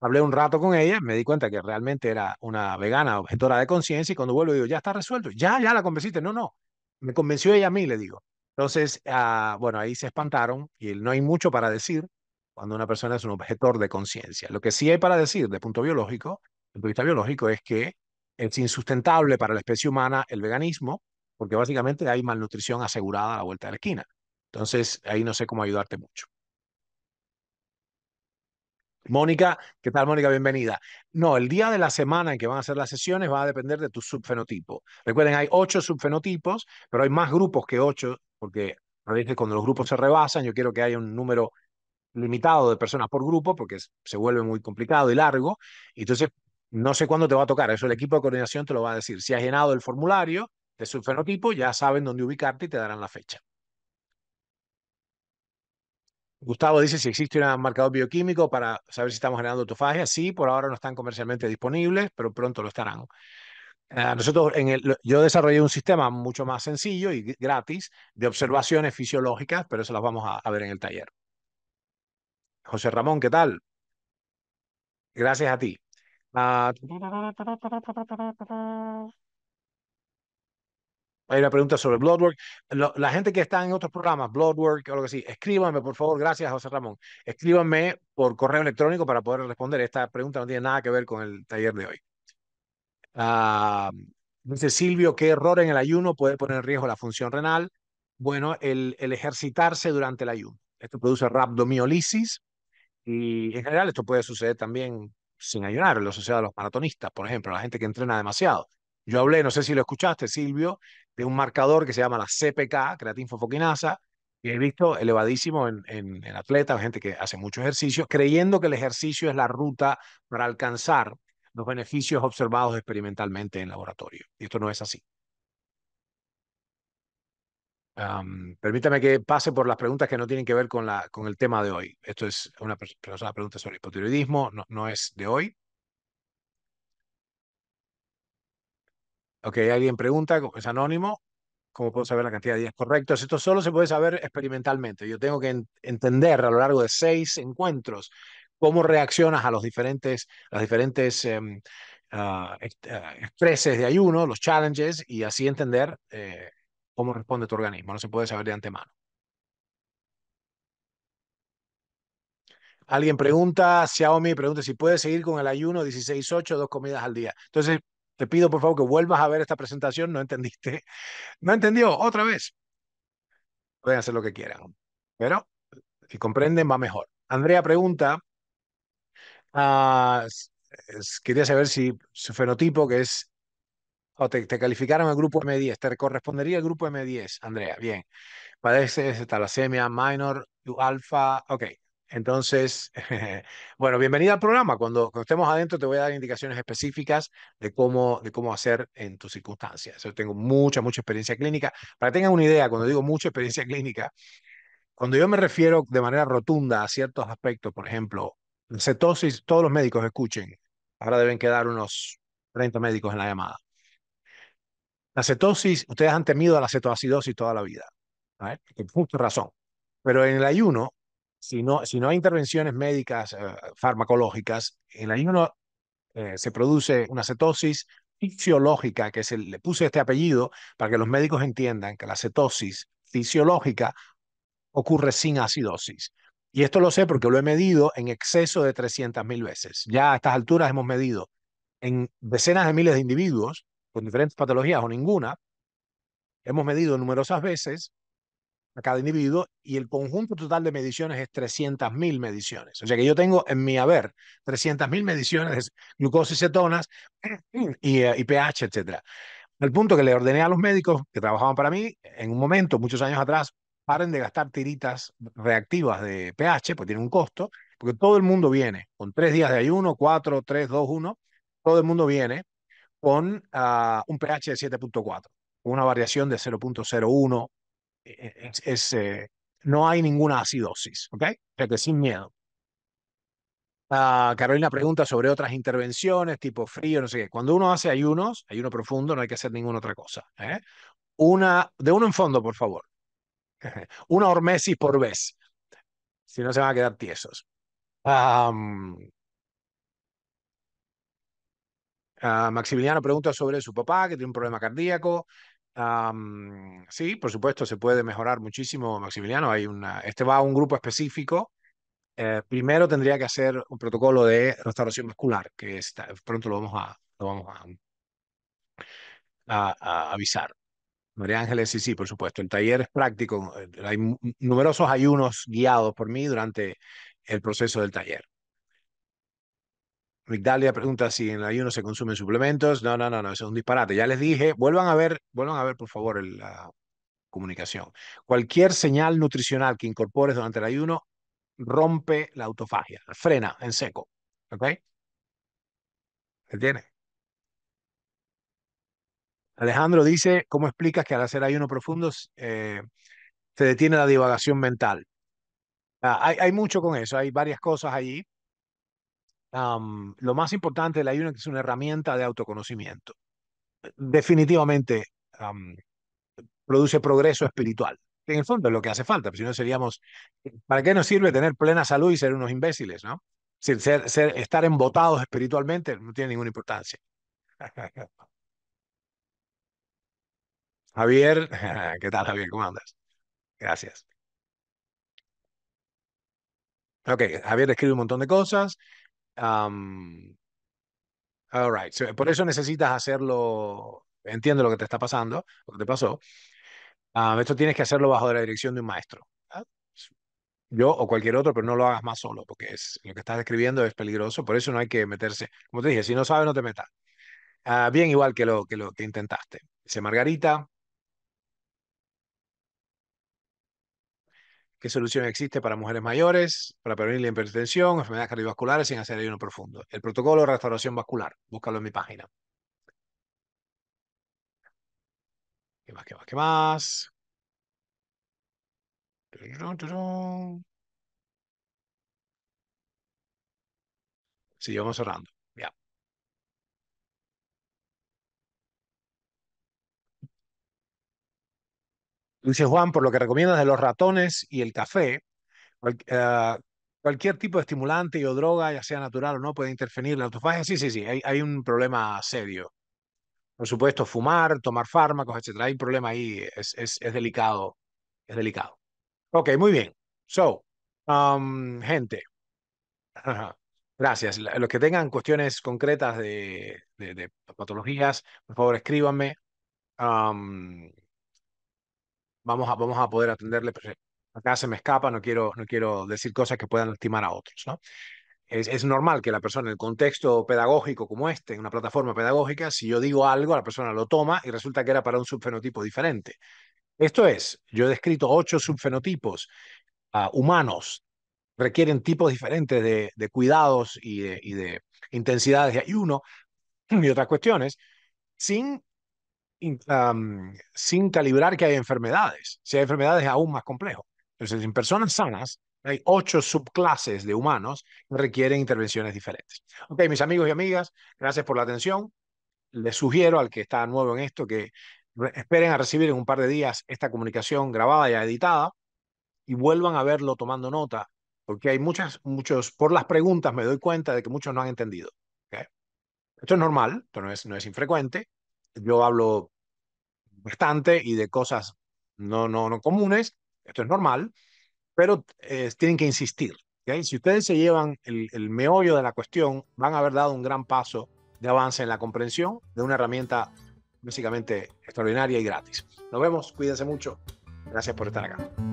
hablé un rato con ella, me di cuenta que realmente era una vegana, objetora de conciencia, y cuando vuelvo digo, ya está resuelto, ya, ya la convenciste. No, no, me convenció ella a mí, le digo. Entonces, ah, bueno, ahí se espantaron y no hay mucho para decir cuando una persona es un objetor de conciencia. Lo que sí hay para decir de punto biológico, desde el punto de vista biológico, es que es insustentable para la especie humana el veganismo, porque básicamente hay malnutrición asegurada a la vuelta de la esquina. Entonces, ahí no sé cómo ayudarte mucho. Mónica, ¿qué tal Mónica? Bienvenida. No, el día de la semana en que van a hacer las sesiones va a depender de tu subfenotipo. Recuerden, hay ocho subfenotipos, pero hay más grupos que ocho porque cuando los grupos se rebasan, yo quiero que haya un número limitado de personas por grupo, porque se vuelve muy complicado y largo, entonces no sé cuándo te va a tocar, eso el equipo de coordinación te lo va a decir. Si has llenado el formulario de su fenotipo, ya saben dónde ubicarte y te darán la fecha. Gustavo dice si existe un marcador bioquímico para saber si estamos generando autofagia. Sí, por ahora no están comercialmente disponibles, pero pronto lo estarán. Ah, nosotros en el, yo desarrollé un sistema mucho más sencillo y gratis de observaciones fisiológicas, pero eso las vamos a, ver en el taller. José Ramón, ¿qué tal? Gracias a ti. Ah, hay una pregunta sobre Bloodwork. la gente que está en otros programas, Bloodwork o lo que sí, escríbanme, por favor. Gracias, José Ramón. Escríbanme por correo electrónico para poder responder. Esta pregunta no tiene nada que ver con el taller de hoy no ah, dice Silvio, ¿qué error en el ayuno puede poner en riesgo la función renal? Bueno, el, ejercitarse durante el ayuno. Esto produce rhabdomiolisis y en general esto puede suceder también sin ayunar, lo asociado a los maratonistas, por ejemplo, la gente que entrena demasiado. Yo hablé, no sé si lo escuchaste, Silvio, de un marcador que se llama la CPK, creatinfofoquinasa, que he visto elevadísimo en, en, atleta atletas, gente que hace mucho ejercicio, creyendo que el ejercicio es la ruta para alcanzar los beneficios observados experimentalmente en laboratorio. Y esto no es así. permítame que pase por las preguntas que no tienen que ver con, la, con el tema de hoy. Esto es una, pregunta sobre hipotiroidismo, no, no es de hoy. Ok, alguien pregunta, es anónimo. ¿Cómo puedo saber la cantidad de días correctos? Esto solo se puede saber experimentalmente. Yo tengo que entender a lo largo de seis encuentros cómo reaccionas a los diferentes, las diferentes em, ah, ah, expreses de ayuno, los challenges, y así entender eh, cómo responde tu organismo. No se puede saber de antemano. Alguien pregunta, Xiaomi pregunta si puedes seguir con el ayuno 16-8, dos comidas al día. Entonces, te pido por favor que vuelvas a ver esta presentación, no entendiste. No entendió, otra vez. Pueden hacer lo que quieran, pero si comprenden va mejor. Andrea pregunta, Ah, quería saber si su fenotipo, que es, o te, calificaron al grupo M10, te correspondería el grupo M10, Andrea, bien. Padeces talasemia minor, alfa, ok. Entonces, bueno, bienvenida al programa. Cuando, estemos adentro te voy a dar indicaciones específicas de cómo, de cómo hacer en tus circunstancias. Yo tengo mucha, mucha experiencia clínica. Para que tengan una idea, cuando digo mucha experiencia clínica, cuando yo me refiero de manera rotunda a ciertos aspectos, por ejemplo, Cetosis, todos los médicos escuchen. Ahora deben quedar unos 30 médicos en la llamada. La cetosis, ustedes han temido a la cetoacidosis toda la vida. razón. Pero en el ayuno, si no, si no hay intervenciones médicas, eh, farmacológicas, en el ayuno eh, se produce una cetosis fisiológica, que se le puse este apellido para que los médicos entiendan que la cetosis fisiológica ocurre sin acidosis. Y esto lo sé porque lo he medido en exceso de 300.000 veces. Ya a estas alturas hemos medido en decenas de miles de individuos con diferentes patologías o ninguna. Hemos medido numerosas veces a cada individuo y el conjunto total de mediciones es 300.000 mediciones. O sea que yo tengo en mi haber 300.000 mediciones de glucosa y cetonas eh, y, pH, etc. El punto que le ordené a los médicos que trabajaban para mí en un momento, muchos años atrás, paren de gastar tiritas reactivas de pH, porque tiene un costo, porque todo el mundo viene con tres días de ayuno, cuatro, tres, dos, uno, todo el mundo viene con ah, un pH de 7.4, una variación de 0.01, e, e, eh, no hay ninguna acidosis, ¿ok? O sea que sin miedo. Ah, Carolina pregunta sobre otras intervenciones, tipo frío, no sé qué. Cuando uno hace ayunos, ayuno profundo, no hay que hacer ninguna otra cosa. ¿eh? Una, de uno en fondo, por favor. Una hormesis por vez. Si no, se van a quedar tiesos. Ah, Maximiliano pregunta sobre su papá, que tiene un problema cardíaco. sí, por supuesto, se puede mejorar muchísimo, Maximiliano. Hay una, este va a un grupo específico. Eh, primero tendría que hacer un protocolo de restauración muscular que está, pronto lo vamos a, lo vamos a avisar. María Ángeles, sí, sí, por supuesto. El taller es práctico. Eh, hay numerosos ayunos guiados por mí durante el proceso del taller. Migdalia pregunta si en el ayuno se consumen suplementos. No, no, no, no, eso es un disparate. Ya les dije, vuelvan a ver, vuelvan a ver, por favor, la comunicación. Cualquier señal nutricional que incorpores durante el ayuno rompe la autofagia, frena en seco. ¿Ok? ¿Entiendes? Alejandro dice, ¿cómo explicas que al hacer ayuno profundo eh, se detiene la divagación mental? Ah, hay, hay, mucho con eso, hay varias cosas allí. lo más importante del ayuno es que es una herramienta de autoconocimiento. Definitivamente produce progreso espiritual. En el fondo es lo que hace falta, si no seríamos, ¿para qué nos sirve tener plena salud y ser unos imbéciles, no? ser, estar embotados espiritualmente no tiene ninguna importancia. Javier, ¿qué tal Javier? ¿Cómo andas? Gracias. Ok, Javier escribe un montón de cosas. all right, por eso necesitas hacerlo, entiendo lo que te está pasando, lo que te pasó. Ah, esto tienes que hacerlo bajo la dirección de un maestro. ¿ah? Yo o cualquier otro, pero no lo hagas más solo, porque es, lo que estás escribiendo es peligroso, por eso no hay que meterse. Como te dije, si no sabes, no te metas. Ah, bien igual que lo, que lo que intentaste. Dice Margarita, ¿Qué solución existe para mujeres mayores, para prevenir la hipertensión, enfermedades cardiovasculares sin hacer ayuno profundo? El protocolo de restauración vascular. Búscalo en mi página. ¿Qué más? ¿Qué más? ¿Qué más? vamos cerrando. Dice Juan, por lo que recomiendas de los ratones y el café, eh, cualquier tipo de estimulante o droga, ya sea natural o no, puede interferir en la autofagia. Sí, sí, sí, hay, hay un problema serio. Por supuesto, fumar, tomar fármacos, etcétera. Hay un problema ahí, es, delicado. Es delicado. Ok, muy bien. So, um, gente, gracias. Los que tengan cuestiones concretas de, patologías, por favor escríbanme. Um, vamos a, vamos a poder atenderle. Pero acá se me escapa, no quiero, no quiero decir cosas que puedan lastimar a otros, ¿no? Es, normal que la persona, en el contexto pedagógico como este, en una plataforma pedagógica, si yo digo algo, la persona lo toma y resulta que era para un subfenotipo diferente. Esto es, yo he descrito ocho subfenotipos ah, humanos, requieren tipos diferentes de, cuidados y y de intensidades de ayuno y otras cuestiones, sin sin calibrar que hay enfermedades. Si hay enfermedades es aún más complejo. Entonces, en personas sanas hay ocho subclases de humanos que requieren intervenciones diferentes. Ok, mis amigos y amigas, gracias por la atención. Les sugiero al que está nuevo en esto que esperen a recibir en un par de días esta comunicación grabada y editada y vuelvan a verlo tomando nota, porque hay muchas, muchos, por las preguntas me doy cuenta de que muchos no han entendido. Esto es normal, esto es, no es infrecuente, yo hablo bastante y de cosas no, no, no comunes, esto es normal, pero eh, tienen que insistir. Si ustedes se llevan el, el meollo de la cuestión, van a haber dado un gran paso de avance en la comprensión de una herramienta básicamente extraordinaria y gratis. Nos vemos, cuídense mucho. Gracias por estar acá.